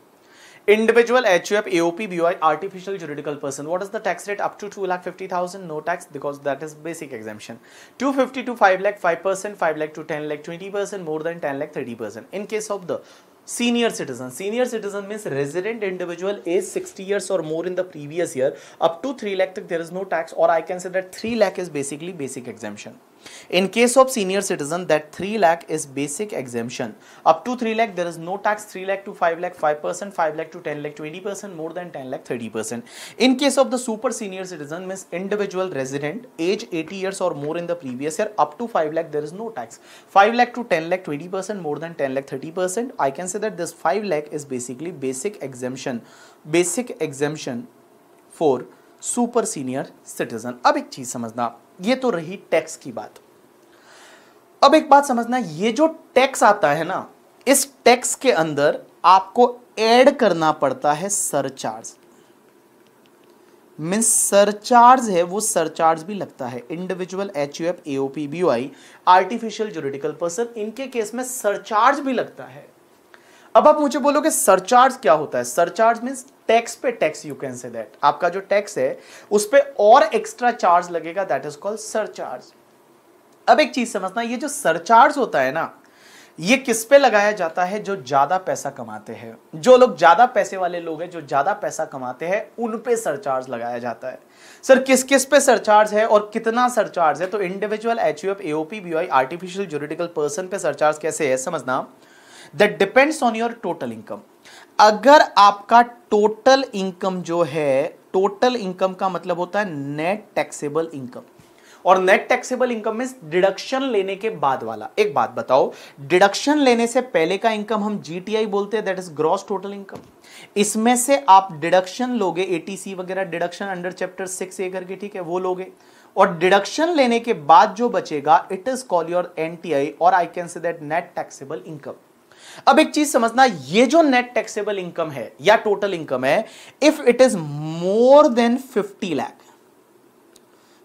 individual H U F AOP B I artificial juridical person what is the tax rate up to lakh fifty thousand no tax because that is basic exemption two fifty to five lakh five percent five lakh to ten lakh twenty percent more than ten lakh thirty percent in case of the senior citizen senior citizen mean resident individual age sixty years और more in the previous year up to three lakh तक there is no tax और I can say that three lakh is basically basic exemption in case of senior citizen that three lakh is basic exemption up to three lakh there is no tax three lakh to five lakh five percent five lakh to ten lakh twenty percent more than ten lakh thirty percent in case of the super senior citizen mean individual resident as eighty years और more in the previous year up to five lakh there is no tax five lakh to ten lakh twenty percent more than ten lakh thirty percent I can say that this five lakh is basically basic exemption basic exemption for super senior citizen अब एक चीज समझना ये तो रही tax की बात अब एक बात समझना ये जो टैक्स आता है ना इस टैक्स के अंदर आपको ऐड करना पड़ता है सरचार्ज मीन सरचार्ज है वो सरचार्ज भी लगता है individual H U F AOP B artificial juridical person इनके केस में सरचार्ज भी लगता है अब आप मुझे बोलोगे सरचार्ज क्या होता है सरचार्ज मीन्स टैक्स पे tax you can say that आपका जो टैक्स है उस पर और एक्स्ट्रा चार्ज लगेगा दैट इज कॉल्ड सरचार्ज अब एक चीज समझना ये जो सरचार्ज होता है ना ये किस पे लगाया जाता है जो ज्यादा पैसा कमाते हैं जो लोग ज्यादा पैसे वाले लोग हैं जो ज्यादा पैसा कमाते हैं उन पे सरचार्ज लगाया जाता है सर किस किस पे सरचार्ज है और कितना सरचार्ज है तो individual H U F AOP B I artificial juridical person पे सरचार्ज कैसे है समझना that depends on your total income अगर आपका टोटल इनकम जो है टोटल इनकम का मतलब होता है नेट टैक्सेबल इनकम और नेट टैक्सेबल इनकम में डिडक्शन लेने के बाद वाला एक बात बताओ डिडक्शन लेने से पहले का इनकम हम जीटीआई बोलते हैं that is gross total income इसमें से आप डिडक्शन लोगे एटीसी वगैरह deduction under chapter six A करके ठीक है वो लोगे और डिडक्शन लेने के बाद जो बचेगा it is call your NTI और I can say that net taxable income अब एक चीज समझना ये जो नेट टैक्सेबल इनकम है या टोटल इनकम है if it is more than 50 lakh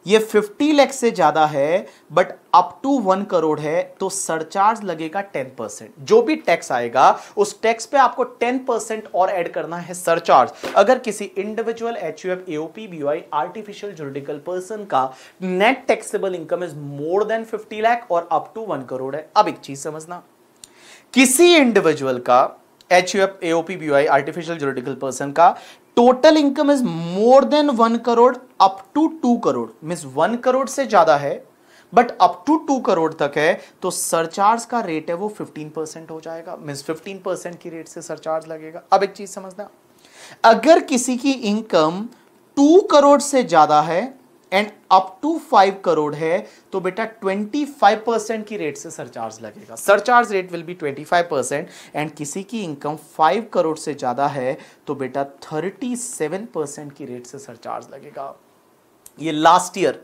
ये 50 लाख से ज्यादा है but up to one crore है तो सरचार्ज लगेगा 10 परसेंट जो भी टैक्स आएगा उस टैक्स पे आपको 10 परसेंट और ऐड करना है सरचार्ज अगर किसी individual H U F AOP BY artificial juridical person का net taxable income is more than 50 lakh और अप टू वन करोड़ है अब एक चीज समझना किसी इंडिविजुअल का H U F AOP B I artificial juridical person का total income is more than one crore up to two crore mean one crore से ज्यादा है but up to two crore तक है तो सरचार्ज का रेट है वो फिफ्टीन परसेंट हो जाएगा मीन्स फिफ्टीन परसेंट की रेट से सरचार्ज लगेगा अब एक चीज समझना अगर किसी की इनकम टू करोड़ से ज्यादा है and up to five crore है तो बेटा ट्वेंटी फाइव परसेंट की रेट से सरचार्ज लगेगा surcharge rate will be twenty five percent and किसी की इनकम फाइव करोड़ से ज़्यादा है तो बेटा थर्टी सेवन परसेंट की रेट से सरचार्ज लगेगा ये लास्ट ईयर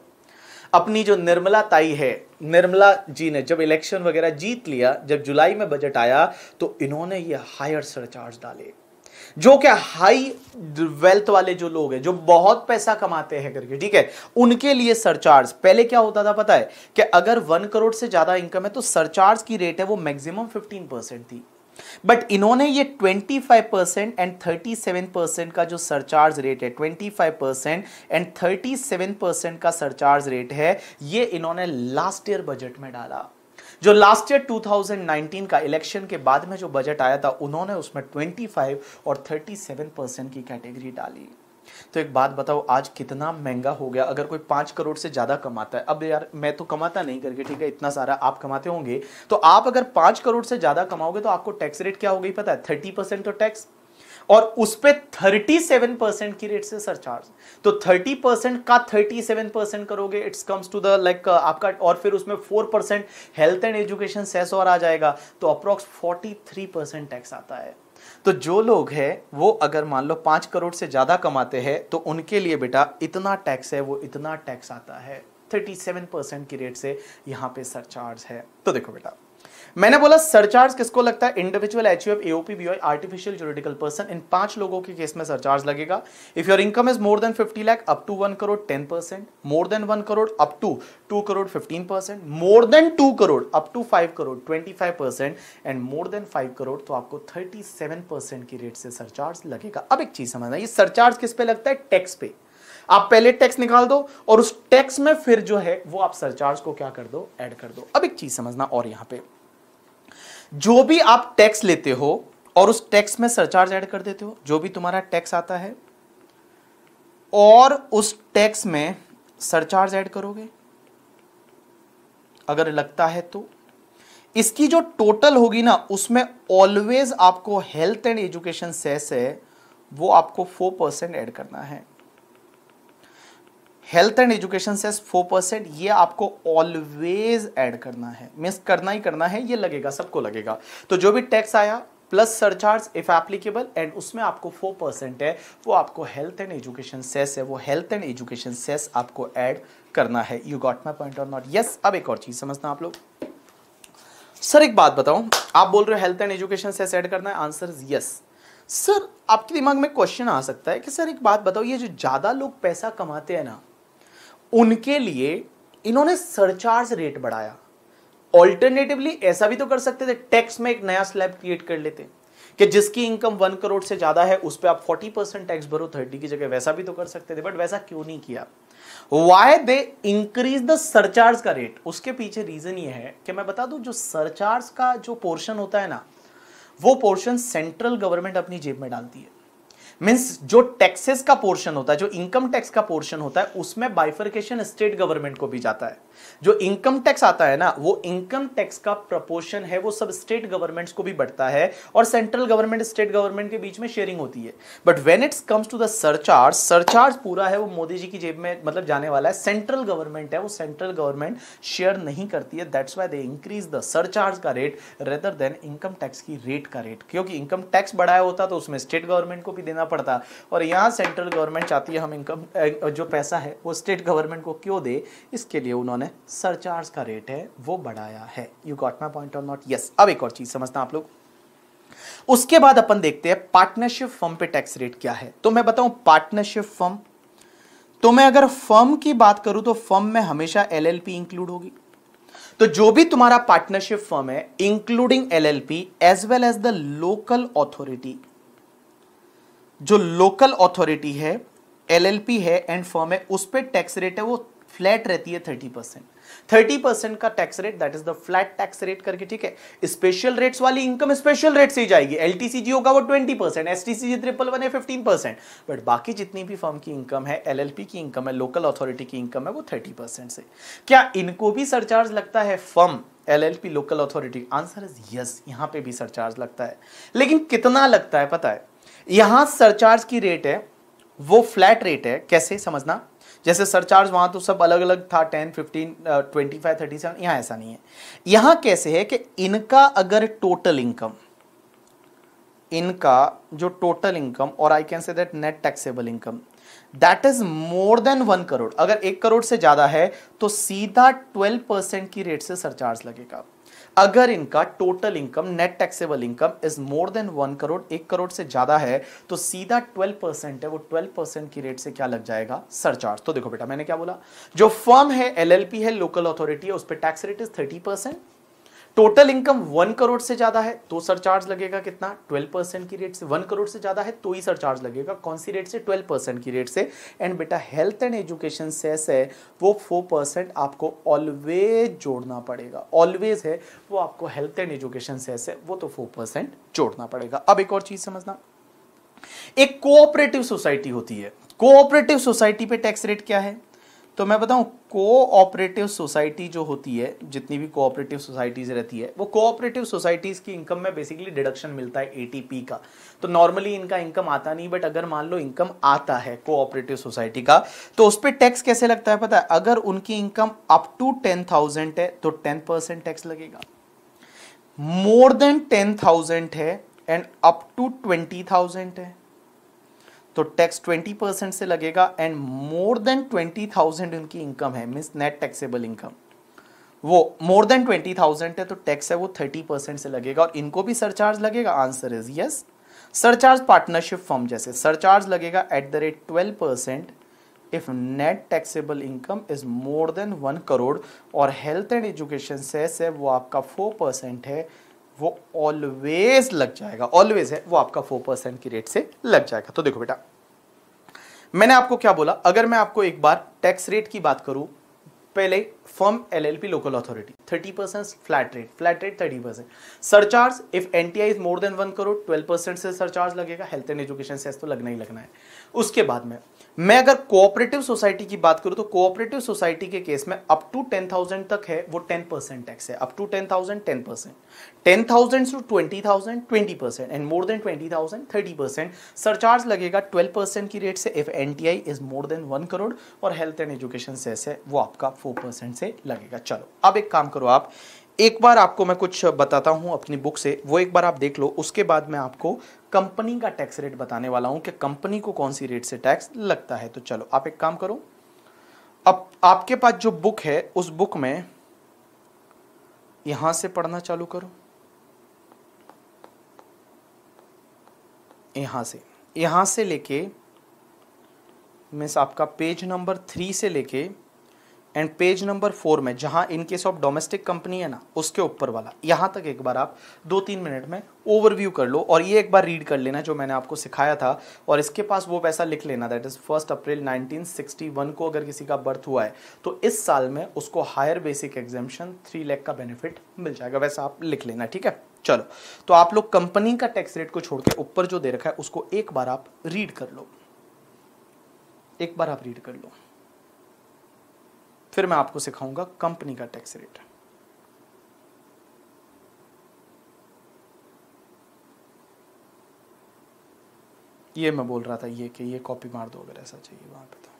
अपनी जो निर्मला ताई है निर्मला जी ने जब इलेक्शन वगैरह जीत लिया जब जुलाई में बजट आया तो इन्होंने ये हायर सरचार्ज डाले जो क्या हाई वेल्थ वाले जो लोग हैं जो बहुत पैसा कमाते हैं करके ठीक है उनके लिए सरचार्ज पहले क्या होता था पता है कि अगर वन करोड़ से ज्यादा इनकम है तो सरचार्ज की रेट है वो मैक्सिमम फिफ्टीन परसेंट थी बट इन्होंने ये 25 परसेंट एंड 37 परसेंट का जो सरचार्ज रेट है 25 परसेंट एंड 37 परसेंट का सरचार्ज रेट है ये इन्होंने लास्ट ईयर बजट में डाला जो लास्ट ईयर 2019 का इलेक्शन के बाद में जो बजट आया था उन्होंने उसमें 25 और 37 परसेंट की कैटेगरी डाली तो एक बात बताओ आज कितना महंगा हो गया अगर कोई पांच करोड़ से ज्यादा कमाता है अब यार मैं तो कमाता नहीं करके ठीक है इतना सारा आप कमाते होंगे तो आप अगर पांच करोड़ से ज्यादा कमाओगे तो आपको टैक्स रेट क्या हो गई पता है थर्टी परसेंट तो टैक्स और उस पर थर्टी सेवन परसेंट की रेट से सरचार्ज तो थर्टी परसेंट का थर्टी सेवन परसेंट करोगे it's comes to the like आपका और फिर उसमें four percent health and education cess और आ जाएगा तो approx forty three percent tax आता है तो जो लोग हैं वो अगर मान लो पांच करोड़ से ज़्यादा कमाते हैं तो उनके लिए बेटा इतना टैक्स है वो इतना टैक्स आता है थर्टी सेवन परसेंट की रेट से यहाँ पे सरचार्ज है तो देखो बेटा मैंने बोला सरचार्ज किसको लगता है individual HUF AOP BOI artificial juridical person इन पांच लोगों के केस में सरचार्ज लगेगा if your income is more than fifty lakh up to one crore ten percent more than one crore up to two crore fifteen percent more than two crore up to five crore 25 percent and more than five crore तो आपको seven percent की rate से surcharge लगेगा अब एक चीज समझना ये सरचार्ज किस पे लगता है टैक्स पे आप पहले टैक्स निकाल दो और उस टैक्स में फिर जो है वो आप सरचार्ज को क्या कर दो ऐड कर दो अब एक चीज समझना और यहां पे जो भी आप टैक्स लेते हो और उस टैक्स में सरचार्ज ऐड कर देते हो जो भी तुम्हारा टैक्स आता है और उस टैक्स में सरचार्ज ऐड करोगे अगर लगता है तो इसकी जो टोटल होगी ना उसमें ऑलवेज आपको हेल्थ एंड एजुकेशन सेस है वो आपको फोर परसेंट ऐड करना है हेल्थ एंड एजुकेशन से फोर परसेंट ये आपको ऑलवेज ऐड करना है मिस करना ही करना है ये लगेगा सबको लगेगा तो जो भी टैक्स आया plus surcharge if applicable and उसमें आपको फोर परसेंट है वो आपको हेल्थ एंड एजुकेशन सेस है वो हेल्थ एंड एजुकेशन सेस आपको ऐड करना है यू गॉट माई पॉइंट और नॉट यस अब एक और चीज़ समझना आप लोग सर एक बात बताऊं आप बोल रहे हो health and education cess add करना है आंसर इज यस सर आपके दिमाग में क्वेश्चन आ सकता है कि सर एक बात बताओ ये जो ज़्यादा लोग पैसा कमाते हैं ना उनके लिए इन्होंने सरचार्ज रेट बढ़ाया ऑल्टरनेटिवली ऐसा भी तो कर सकते थे टैक्स में एक नया स्लैब क्रिएट कर लेते कि जिसकी इनकम वन करोड़ से ज्यादा है उस पर आप फोर्टी परसेंट टैक्स भरो थर्टी की जगह वैसा भी तो कर सकते थे बट वैसा क्यों नहीं किया why they increase the surcharge का रेट उसके पीछे रीजन ये है कि मैं बता दूं जो सरचार्ज का जो पोर्शन होता है ना वो पोर्शन सेंट्रल गवर्नमेंट अपनी जेब में डालती है मीन्स जो टैक्सेस का पोर्शन होता है जो इनकम टैक्स का पोर्शन होता है उसमें बाइफर्केशन स्टेट गवर्नमेंट को भी जाता है जो इनकम टैक्स आता है ना वो इनकम टैक्स का प्रपोर्शन है वो सब स्टेट गवर्नमेंट्स को भी बढ़ता है और सेंट्रल गवर्नमेंट स्टेट गवर्नमेंट के बीच में शेयरिंग होती है but when it's comes to the surcharge surcharge पूरा है वो मोदी जी की जेब में मतलब जाने वाला है सेंट्रल गवर्नमेंट है वो सेंट्रल गवर्नमेंट शेयर नहीं करती है that's why they increase the surcharge का rate rather than income tax की रेट का रेट क्योंकि इनकम टैक्स बढ़ाया होता तो उसमें स्टेट गवर्नमेंट को भी देना पड़ता और यहाँ सेंट्रल गवर्नमेंट चाहती है हम इनकम जो पैसा है वो स्टेट गवर्नमेंट को क्यों दे इसके लिए उन्होंने में सरचार्ज का रेट है वो बढ़ाया है you got my point of not yes अब एक और चीज समझना आप लोग उसके बाद अपन देखते हैं पार्टनरशिप फर्म पे टैक्स रेट क्या है तो मैं बताऊं पार्टनरशिप फर्म तो मैं अगर फर्म की बात करूं तो फर्म में हमेशा एलएलपी इंक्लूड होगी तो जो भी तुम्हारा पार्टनरशिप फर्म है including LLP as well as the local authority जो लोकल ऑथोरिटी है एलएलपी है एंड फर्म है उस पर टैक्स रेट है वो फ्लैट रहती है थर्टी परसेंट थर्टी परसेंट का tax rate that is the flat tax rate करके ठीक है स्पेशल रेट्स वाली इनकम स्पेशल रेट से ही जाएगी एल टी सी जी होगा वो twenty percent S T C G triple one है फिफ्टीन परसेंट बट बाकी जितनी भी फर्म की इनकम है एल एल पी की इनकम है लोकल अथॉरिटी की इनकम है वो थर्टी परसेंट से क्या इनको भी सरचार्ज लगता है firm L L P local authority answer is yes यहाँ पे भी सरचार्ज लगता है लेकिन कितना लगता है पता है यहाँ सरचार्ज की रेट है वो फ्लैट रेट है कैसे समझना जैसे सरचार्ज वहाँ तो सब अलग अलग था ten fifteen twenty five thirty seven यहाँ ऐसा नहीं है यहाँ कैसे है कि इनका अगर टोटल इनकम इनका जो टोटल इनकम और I can say that net taxable income that is more than one crore अगर एक करोड़ से ज़्यादा है तो सीधा ट्वेल्व परसेंट की रेट से सरचार्ज लगेगा अगर इनका total income net taxable income is more than one crore एक करोड़ से ज्यादा है तो सीधा ट्वेल्व परसेंट है वो ट्वेल्व परसेंट की रेट से क्या लग जाएगा सरचार्ज तो देखो बेटा मैंने क्या बोला जो फर्म है एलएलपी है लोकल अथॉरिटी है उस पर tax rate is thirty percent total income one crore से ज्यादा है तो सरचार्ज लगेगा कितना ट्वेल्व परसेंट की रेट से वन करोड़ से ज्यादा है तो ही सरचार्ज लगेगा कौन सी रेट से ट्वेल्व परसेंट की रेट से एंड बेटा हेल्थ एंड एजुकेशन सेस है वो फोर परसेंट आपको ऑलवेज जोड़ना पड़ेगा ऑलवेज है वो आपको हेल्थ एंड एजुकेशन सेस है वो तो फोर परसेंट जोड़ना पड़ेगा अब एक और चीज समझना एक कोऑपरेटिव सोसाइटी होती है कोऑपरेटिव सोसाइटी पे टैक्स रेट क्या है तो मैं बताऊं कोऑपरेटिव सोसाइटी जो होती है जितनी भी कोऑपरेटिव सोसाइटीज़ रहती है वो कोऑपरेटिव सोसाइटीज़ की इनकम में बेसिकली डिडक्शन मिलता है एटीपी का तो नॉर्मली इनका इनकम आता नहीं बट अगर मान लो इनकम आता है कोऑपरेटिव सोसाइटी का तो उस पर टैक्स कैसे लगता है पता है अगर उनकी income up to ten thousand है तो टेन परसेंट टैक्स लगेगा मोर देन टेन थाउजेंड है and up to twenty thousand है तो टैक्स 20 परसेंट से लगेगा एंड मोर देन 20,000 उनकी इनकम है मीन्स नेट टैक्सेबल इनकम वो मोर देन 20,000 है तो टैक्स है वो 30 परसेंट से लगेगा और इनको भी सरचार्ज लगेगा answer is yes surcharge partnership form जैसे सरचार्ज लगेगा at the rate twelve percent if net taxable income is more than one crore और हेल्थ एंड एजुकेशन सेस है वो आपका फोर परसेंट है वो ऑलवेज लग जाएगा ऑलवेज है वो आपका फोर परसेंट की रेट से लग जाएगा तो देखो बेटा मैंने आपको क्या बोला अगर मैं आपको एक बार टैक्स रेट की बात करूं पहले firm P local authority thirty percent flat rate flat rate thirty percent surcharge if N NTI is more than one crore twelve percent से सरचार्ज लगेगा हेल्थ एंड एजुकेशन सेस तो लगना ही लगना है उसके बाद में मैं अगर कोऑपरेटिव सोसाइटी की बात करूं तो कोऑपरेटिव सोसाइटी के केस में अप टू टेन थाउजेंड तक है वो टेन परसेंट टैक्स है up to ten thousand ten percent ten thousand to twenty thousand twenty percent and more than twenty thousand thirty percent surcharge लगेगा twelve percent की rate से if N T I is more than one crore और health and education से है वो आपका four percent से लगेगा चलो अब एक काम करो आप एक बार आपको मैं कुछ बताता हूँ अपनी बुक से वो एक बार आप देख लो उसके बाद मैं आपको कंपनी का टैक्स रेट बताने वाला हूँ कि कंपनी को कौन सी रेट से टैक्स लगता है तो चलो आप एक काम करो अब आपके पास जो बुक है उस बुक में यहां से पढ़ना चालू करो यहां से यहां से लेके मीन्स आपका पेज नंबर थ्री से लेके एंड पेज नंबर फोर में जहां in case of domestic company है ना उसके ऊपर वाला यहां तक एक बार आप दो तीन मिनट में ओवरव्यू कर लो और ये एक बार रीड कर लेना जो मैंने आपको सिखाया था और इसके पास वो पैसा लिख लेना दैट इज़ फर्स्ट अप्रैल 1961 को अगर किसी का बर्थ हुआ है तो इस साल में उसको higher basic exemption three lakh का बेनिफिट मिल जाएगा वैसा आप लिख लेना ठीक है चलो तो आप लोग कंपनी का टैक्स रेट को छोड़ के ऊपर जो दे रखा है उसको एक बार आप रीड कर लो एक बार आप रीड कर लो फिर मैं आपको सिखाऊंगा कंपनी का टैक्स रेट ये मैं बोल रहा था ये कि ये कॉपी मार दो अगर ऐसा चाहिए वहां पे तो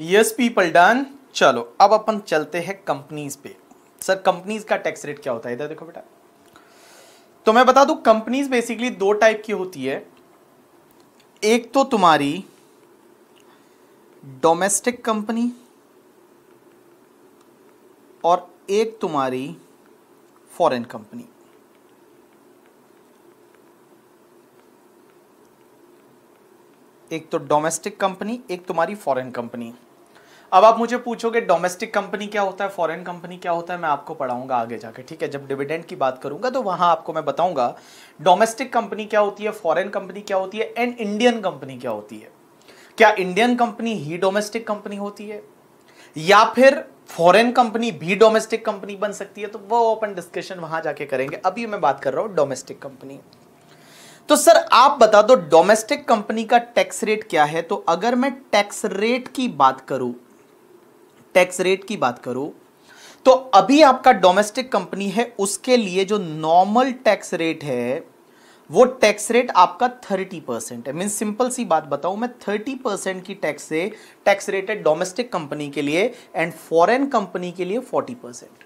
यस पीपल डन चलो अब अपन चलते हैं कंपनीज पे सर कंपनीज का टैक्स रेट क्या होता है इधर देखो बेटा तो मैं बता दू कंपनीज बेसिकली दो टाइप की होती है एक तो तुम्हारी डोमेस्टिक कंपनी और एक तुम्हारी फॉरेन कंपनी एक तो डोमेस्टिक कंपनी एक तुम्हारी फॉरेन कंपनी अब आप मुझे पूछोगे डोमेस्टिक कंपनी क्या होता है फॉरेन कंपनी क्या होता है मैं आपको पढ़ाऊंगा आगे जाके ठीक है जब डिविडेंड की बात करूंगा तो वहां आपको मैं बताऊंगा डोमेस्टिक कंपनी क्या होती है फॉरेन कंपनी क्या होती है एंड इंडियन कंपनी क्या होती है क्या इंडियन कंपनी ही डोमेस्टिक कंपनी होती है या फिर फॉरेन कंपनी भी डोमेस्टिक कंपनी बन सकती है तो वो ओपन डिस्कशन वहां जाके करेंगे अभी मैं बात कर रहा हूं डोमेस्टिक कंपनी तो सर आप बता दो डोमेस्टिक कंपनी का टैक्स रेट क्या है तो अगर मैं टैक्स रेट की बात करूं टैक्स रेट की बात करूं तो अभी आपका डोमेस्टिक कंपनी है उसके लिए जो नॉर्मल टैक्स रेट है वो टैक्स रेट आपका थर्टी परसेंट है मीन सिंपल सी बात बताऊं मैं थर्टी परसेंट की टैक्स से टैक्स रेट है डोमेस्टिक कंपनी के लिए एंड फॉरेन कंपनी के लिए फोर्टी परसेंट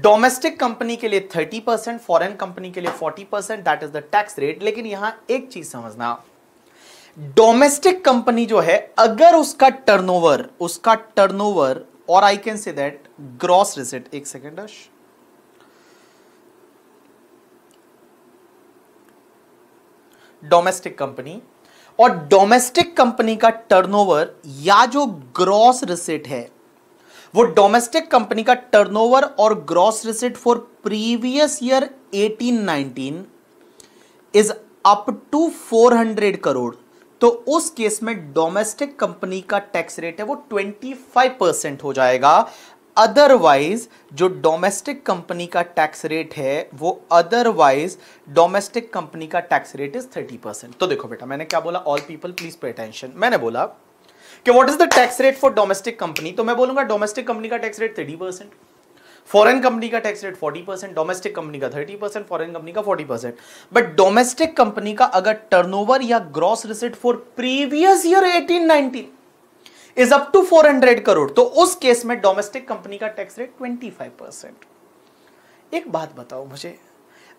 डोमेस्टिक कंपनी के लिए 30 परसेंट फॉरन कंपनी के लिए 40 percent that is the tax rate लेकिन यहां एक चीज समझना डोमेस्टिक कंपनी जो है अगर उसका टर्नओवर उसका टर्नओवर और I can say that gross receipt एक सेकेंड डोमेस्टिक कंपनी और डोमेस्टिक कंपनी का टर्नओवर या जो ग्रॉस रिसिट है वो डोमेस्टिक कंपनी का टर्नओवर और gross receipt for previous year 18-19 is up to 400 crore तो उस केस में डोमेस्टिक कंपनी का टैक्स रेट है वो 25 परसेंट हो जाएगा अदरवाइज जो डोमेस्टिक कंपनी का टैक्स रेट है वो अदरवाइज डोमेस्टिक कंपनी का टैक्स रेट इज 30 परसेंट तो देखो बेटा मैंने क्या बोला all people please pay attention मैंने बोला कि what is the tax rate for domestic company तो मैं बोलूंगा डोमेस्टिक कंपनी का tax rate thirty percent foreign company का tax rate forty percent domestic company का थर्टी परसेंट फॉरन कंपनी का forty percent but domestic company का अगर turn या gross receipt for previous year eighteen nineteen is up to four hundred crore तो उस case में domestic company का tax rate twenty five percent एक बात बताओ मुझे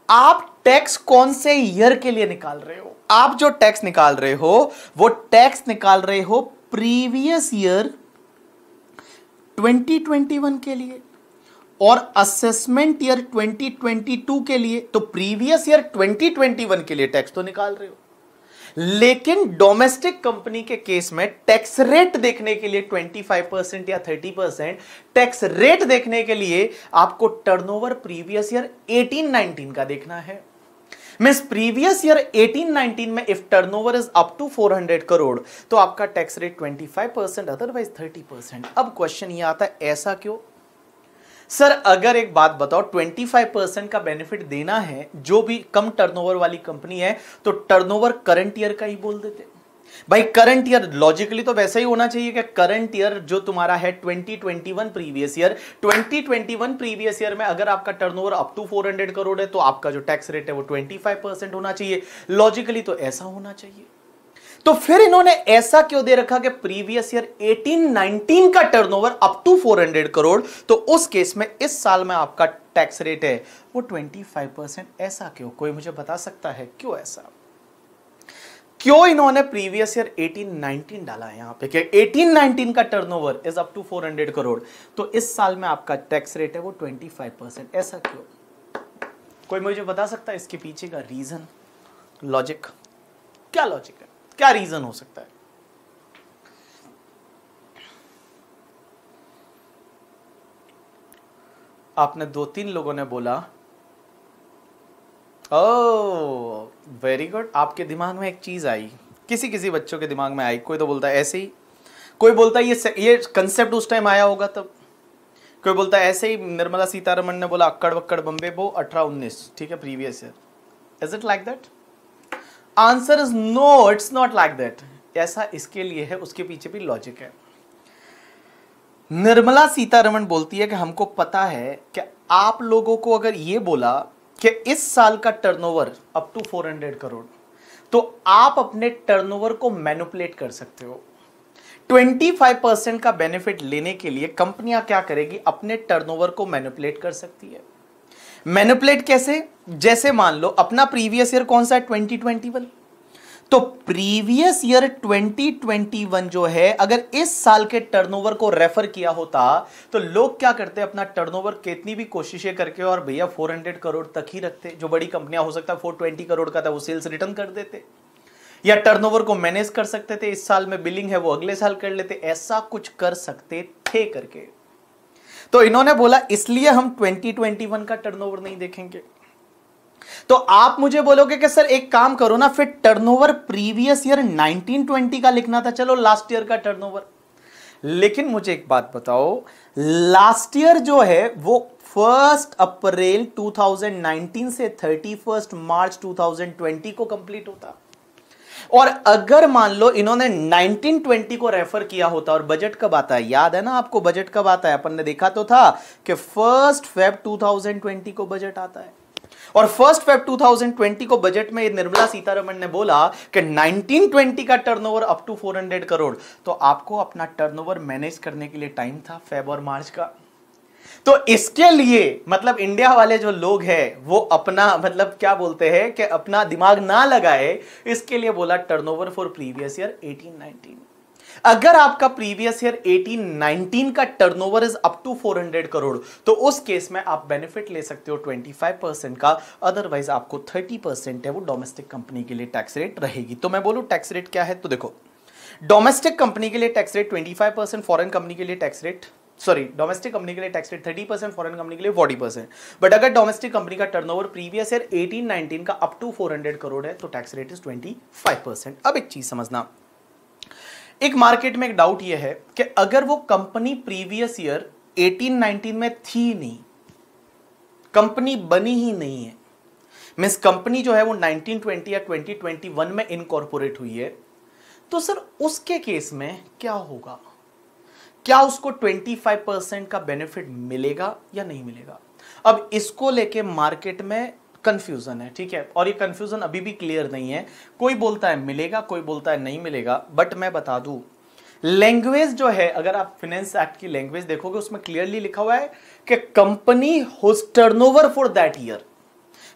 आप टैक्स कौन से ईयर के लिए निकाल रहे हो आप जो टैक्स निकाल रहे हो वो टैक्स निकाल रहे हो प्रीवियस ईयर 2021 के लिए और असेसमेंट ईयर 2022 के लिए तो प्रीवियस ईयर 2021 के लिए टैक्स तो निकाल रहे हो लेकिन डोमेस्टिक कंपनी के केस में टैक्स रेट देखने के लिए 25 परसेंट या 30 परसेंट टैक्स रेट देखने के लिए आपको टर्नओवर प्रीवियस ईयर 18-19 का देखना है मिस प्रीवियस ईयर 1819 में if turnover is up to 400 crore तो आपका tax rate 25 percent otherwise 30 percent अब क्वेश्चन ये आता है ऐसा क्यों सर अगर एक बात बताओ 25 परसेंट का बेनिफिट देना है जो भी कम टर्नओवर वाली कंपनी है तो टर्नओवर करंट ईयर का ही बोल देते भाई करंट ईयर लॉजिकली तो वैसा ही होना चाहिए कि करंट ईयर जो तुम्हारा है 2021 प्रीवियस ईयर 2021 प्रीवियस ईयर में अगर आपका टर्नओवर अप टू 400 करोड़ है तो आपका जो टैक्स रेट है वो 25 परसेंट होना चाहिए लॉजिकली तो ऐसा होना चाहिए तो फिर इन्होंने ऐसा क्यों दे रखा कि प्रीवियस ईयर 18 19 का टर्नओवर अप टू 400 करोड़ तो उस केस में इस साल में आपका टैक्स रेट है वो 25 परसेंट ऐसा क्यों कोई मुझे बता सकता है क्यों ऐसा क्यों इन्होंने प्रीवियस ईयर 1819 डाला है यहां पे कि 1819 का turnover is up to 400 crore तो इस साल में आपका टैक्स रेट है वो 25 परसेंट ऐसा क्यों कोई मुझे बता सकता है इसके पीछे का रीजन लॉजिक क्या लॉजिक है क्या रीजन हो सकता है आपने दो तीन लोगों ने बोला वेरी oh, गुड आपके दिमाग में एक चीज़ आई किसी किसी बच्चों के दिमाग में आई कोई तो बोलता है ऐसे ही कोई बोलता है ये ये कंसेप्ट उस टाइम आया होगा तब कोई बोलता है ऐसे ही निर्मला सीतारमण ने बोला अक्कड़ वक्कड़ बम्बे वो अठारह उन्नीस ठीक है previous year is it like that answer is no it's not like that ऐसा इसके लिए है उसके पीछे भी लॉजिक है निर्मला सीतारमण बोलती है कि हमको पता है कि आप लोगों को अगर ये बोला कि इस साल का टर्नओवर अप टू 400 करोड़ तो आप अपने टर्नओवर को मैनुपलेट कर सकते हो 25 परसेंट का बेनिफिट लेने के लिए कंपनियां क्या करेगी अपने टर्नओवर को मैनुपलेट कर सकती है मैनुपलेट कैसे जैसे मान लो अपना प्रीवियस ईयर कौन सा है 2021 तो प्रीवियस ईयर 2021 जो है अगर इस साल के टर्नओवर को रेफर किया होता तो लोग क्या करते अपना टर्नओवर कितनी भी कोशिशें करके और भैया 400 करोड़ तक ही रखते जो बड़ी कंपनियां हो सकता है 420 करोड़ का था वो सेल्स रिटर्न कर देते या टर्नओवर को मैनेज कर सकते थे इस साल में बिलिंग है वो अगले साल कर लेते ऐसा कुछ कर सकते थे करके तो इन्होंने बोला इसलिए हम 2021 का टर्नओवर नहीं देखेंगे तो आप मुझे बोलोगे कि सर एक काम करो ना फिर टर्नओवर प्रीवियस ईयर 1920 का लिखना था चलो लास्ट ईयर का टर्नओवर लेकिन मुझे एक बात बताओ लास्ट ईयर जो है वो फर्स्ट अप्रैल 2019 से थर्टी मार्च 2020 को कंप्लीट होता और अगर मान लो इन्होंने 1920 को रेफर किया होता और बजट कब आता है याद है ना आपको बजट कब आता है अपन ने देखा तो था कि फर्स्ट फेब 2020 को बजट आता है और फर्स्ट फेब 2020 को बजट में निर्मला सीतारमण ने बोला कि 1920 का टर्नओवर अप टू 400 करोड़ तो आपको अपना टर्नओवर मैनेज करने के लिए टाइम था फेब और मार्च का तो इसके लिए मतलब इंडिया वाले जो लोग हैं वो अपना मतलब क्या बोलते हैं कि अपना दिमाग ना लगाए इसके लिए बोला टर्नओवर फॉर प्रीवियस ईयर 1819 अगर आपका प्रीवियस ईयर 19 का turnover is up to 400 crore तो उस केस में आप बेनिफिट ले सकते हो 25 परसेंट का अदरवाइज आपको 30 परसेंट है वो डोमेस्टिक कंपनी के लिए टैक्स रेट रहेगी तो मैं बोलूँ टैक्स रेट क्या है तो देखो डोमेस्टिक कंपनी के लिए tax rate 25 percent foreign company के लिए tax rate sorry domestic company के लिए tax rate thirty percent foreign company के लिए फोर्टी परसेंट बट अगर डोमेस्टिक कंपनी का turnover previous year eighteen nineteen का up to four hundred crore है तो tax rate is twenty five percent अब एक चीज समझना एक मार्केट में एक डाउट यह है कि अगर वो कंपनी प्रीवियस ईयर 1819 में थी नहीं कंपनी बनी ही नहीं है मीन्स कंपनी जो है वो 1920 या 2021 में इनकॉर्पोरेट हुई है तो सर उसके केस में क्या होगा क्या उसको 25 परसेंट का बेनिफिट मिलेगा या नहीं मिलेगा अब इसको लेके मार्केट में कंफ्यूजन है ठीक है और ये कंफ्यूजन अभी भी क्लियर नहीं है कोई बोलता है मिलेगा कोई बोलता है नहीं मिलेगा बट मैं बता दू लैंग्वेज जो है अगर आप फिनेंस एक्ट की लैंग्वेज देखोगे उसमें क्लियरली लिखा हुआ है कि company whose turnover for that year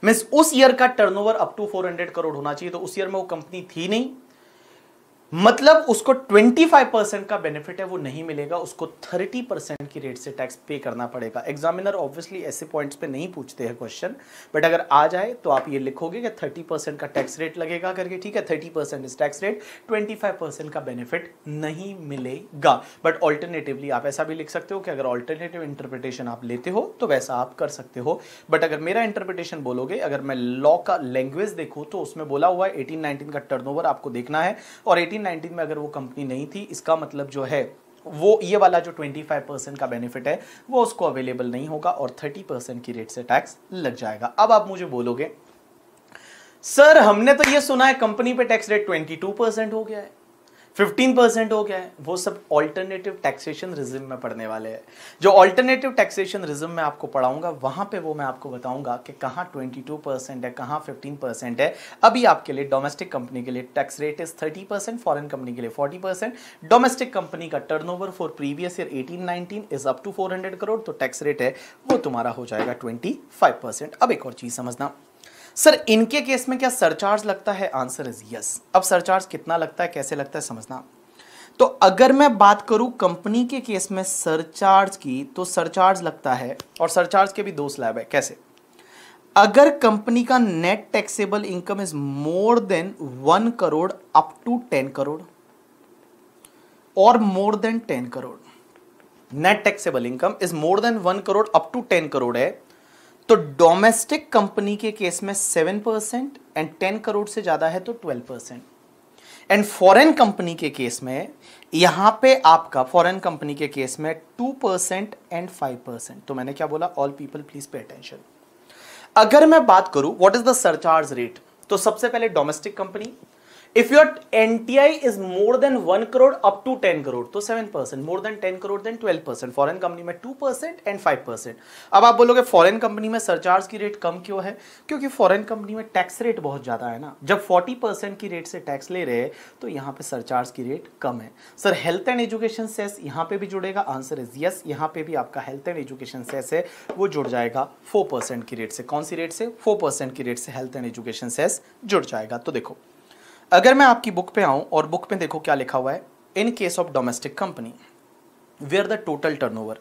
means उस ईयर का टर्नओवर अप टू 400 करोड़ होना चाहिए तो उस ईयर में वो कंपनी थी नहीं मतलब उसको 25 परसेंट का बेनिफिट है वो नहीं मिलेगा उसको 30 परसेंट की रेट से टैक्स पे करना पड़ेगा एग्जामिनर ऑब्वियसली ऐसे पॉइंट्स पे नहीं पूछते हैं क्वेश्चन बट अगर आ जाए तो आप ये लिखोगे कि 30 परसेंट का टैक्स रेट लगेगा करके ठीक है 30 percent is tax rate 25 percent का बेनिफिट नहीं मिलेगा बट ऑल्टरनेटिवली आप ऐसा भी लिख सकते हो कि अगर ऑल्टरनेटिव इंटरप्रिटेशन आप लेते हो तो वैसा आप कर सकते हो बट अगर मेरा इंटरप्रिटेशन बोलोगे अगर मैं लॉ का लैंग्वेज देखूँ तो उसमें बोला हुआ है एटीन का टर्न आपको देखना है और एटीन 1919 में अगर वो कंपनी नहीं थी इसका मतलब जो है वो ये वाला जो 25 परसेंट का बेनिफिट है वो उसको अवेलेबल नहीं होगा और 30 परसेंट की रेट से टैक्स लग जाएगा अब आप मुझे बोलोगे सर हमने तो ये सुना है कंपनी पे टैक्स रेट 22 परसेंट हो गया है फिफ्टीन परसेंट हो गया है वो सब ऑल्टरनेटिव टैक्सेशन रिज्म में पढ़ने वाले हैं जो ऑल्टरनेटिव टैक्सेशन रिज्म में आपको पढ़ाऊंगा वहां पे वो मैं आपको बताऊंगा कि कहाँ ट्वेंटी टू परसेंट है कहाँ फिफ्टीन परसेंट है अभी आपके लिए डोमेस्टिक कंपनी के लिए tax rate is thirty percent foreign company के लिए फोर्टी परसेंट डोमेस्टिक कंपनी का turnover for previous year eighteen nineteen is up to four hundred crore तो टैक्स रेट है वो तुम्हारा हो जाएगा ट्वेंटी फाइव परसेंट अब एक और चीज़ समझना सर इनके केस में क्या सरचार्ज लगता है आंसर इज यस अब सरचार्ज कितना लगता है कैसे लगता है समझना तो अगर मैं बात करूं कंपनी के केस में सरचार्ज की तो सरचार्ज लगता है और सरचार्ज के भी दो स्लैब है कैसे अगर कंपनी का net taxable income is more than one crore up to ten crore और more than ten crore net taxable income is more than one crore up to ten crore है तो डोमेस्टिक कंपनी के केस में seven percent and ten crore से ज़्यादा है तो twelve percent and foreign company के केस में यहां पे आपका फॉरेन कंपनी के केस में two percent and five percent तो मैंने क्या बोला all people please pay attention अगर मैं बात करूं what is the surcharge rate तो सबसे पहले domestic company if your N T I is more than one crore up to ten crore तो seven percent more than ten crore then twelve percent foreign company में two percent and five percent अब आप बोलोगे foreign company में surcharge की rate कम क्यों है क्योंकि फॉरन कंपनी में टैक्स रेट बहुत ज़्यादा है ना जब फोर्टी परसेंट की रेट से टैक्स ले रहे हैं तो यहाँ पे सरचार्ज की रेट कम है sir health and education cess यहाँ पे भी जुड़ेगा आंसर इज यस यहाँ पे भी आपका हेल्थ एंड एजुकेशन सेस है वो जुड़ जाएगा फोर परसेंट की रेट से कौन सी रेट से फोर परसेंट की रेट से हेल्थ एंड एजुकेशन सेस जुड़ जाएगा तो देखो अगर मैं आपकी बुक पे आऊँ और बुक में देखो क्या लिखा हुआ है in case of domestic company where the total turnover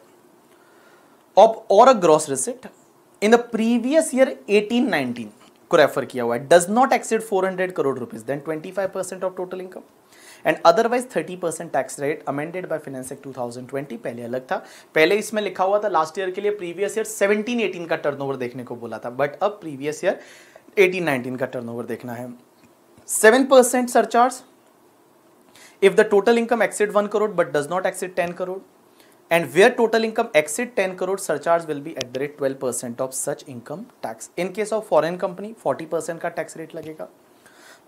of और a gross receipt in the previous year 1819 को रेफर किया हुआ है does not exceed 400 crore rupees then 25 percent of total income and otherwise 30 percent tax rate amended by finance act 2020 पहले अलग था पहले इसमें लिखा हुआ था लास्ट ईयर के लिए प्रीवियस ईयर 17 18 का टर्नओवर देखने को बोला था बट अब प्रीवियस ईयर 18 19 का टर्नओवर देखना है seven percent surcharge if the total income exceed 1 crore but does not exceed 10 crore and where total income exceed 10 crore surcharge will be at the rate 12 percent of such income tax in case of foreign company 40 percent का tax rate लगेगा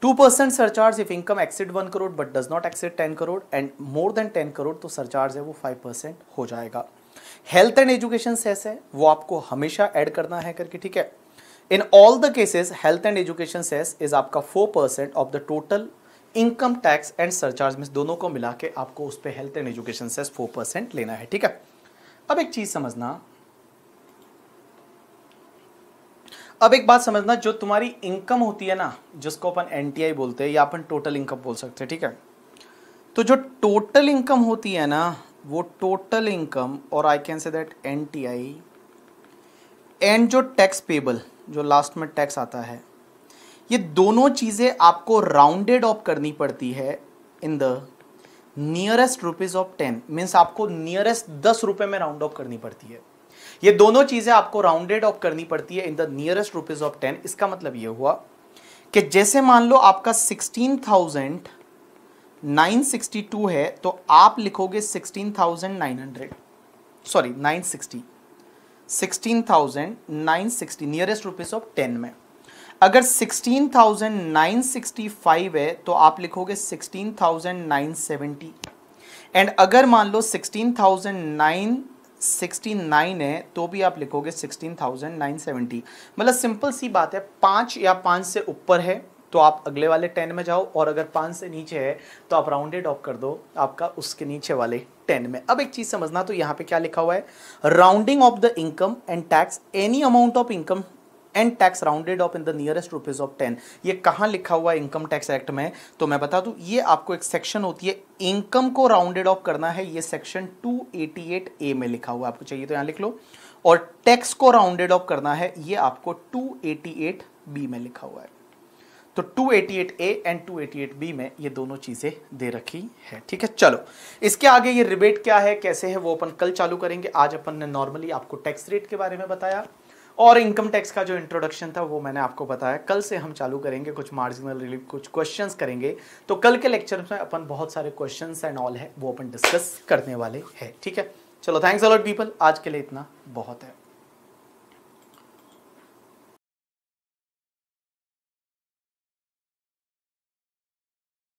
2 percent surcharge if income exceed 1 crore but does not exceed 10 crore and more than 10 crore तो surcharge है वो 5 percent हो जाएगा health and education cess है वो आपको हमेशा ऐड करना है करके ठीक है in all the cases health and education cess is आपका percent of the total income tax and surcharge में दोनों को मिला के आपको उस पर health and education cess percent लेना है ठीक है अब एक चीज समझना अब एक बात समझना जो तुम्हारी इनकम होती है ना जिसको अपन एन बोलते हैं या अपन टोटल इनकम बोल सकते हैं ठीक है तो जो टोटल इनकम होती है ना वो टोटल इनकम और I can say that N and जो टैक्स पेबल जो लास्ट में टैक्स आता है ये दोनों चीज़ें आपको राउंडेड ऑफ करनी पड़ती है in the nearest rupees of ten means आपको नियरेस्ट दस रुपये में राउंड ऑफ करनी पड़ती है ये दोनों चीज़ें आपको राउंडेड ऑफ करनी पड़ती है in the nearest rupees of ten इसका मतलब ये हुआ कि जैसे मान लो आपका sixteen thousand nine sixty two है तो आप लिखोगे sixteen thousand nine hundred sorry nine sixty 16,960 nearest rupees of ten में अगर 16,965 है तो आप लिखोगे सिक्सटीन थाउजेंड नाइन एंड अगर मान लो sixteen thousand nine sixty nine है तो भी आप लिखोगे सिक्सटीन थाउजेंड नाइन मतलब सिंपल सी बात है पांच या पांच से ऊपर है तो आप अगले वाले टेन में जाओ और अगर पाँच से नीचे है तो आप राउंडेड ऑफ कर दो आपका उसके नीचे वाले टेन में अब एक चीज़ समझना तो यहाँ पे क्या लिखा हुआ है rounding off the income and tax any amount of income and tax rounded off in the nearest rupees of ten ये कहाँ लिखा हुआ है इनकम टैक्स एक्ट में तो मैं बता दूँ ये आपको एक सेक्शन होती है इनकम को राउंडेड ऑफ करना है ये सेक्शन टू ए में लिखा हुआ है आपको चाहिए तो यहाँ लिख लो और टैक्स को राउंडेड ऑफ करना है ये आपको टू बी में लिखा हुआ है तो 288 ए एंड बी में ये दोनों चीज़ें दे रखी है ठीक है चलो इसके आगे ये रिबेट क्या है कैसे है वो अपन कल चालू करेंगे आज अपन ने नॉर्मली आपको टैक्स रेट के बारे में बताया और इनकम टैक्स का जो इंट्रोडक्शन था वो मैंने आपको बताया कल से हम चालू करेंगे कुछ मार्जिनल रिलीफ कुछ क्वेश्चंस करेंगे तो कल के लेक्चर में अपन बहुत सारे क्वेश्चंस एंड ऑल है वो अपन डिस्कस करने वाले हैं ठीक है चलो थैंक्स अलॉट पीपल आज के लिए इतना बहुत है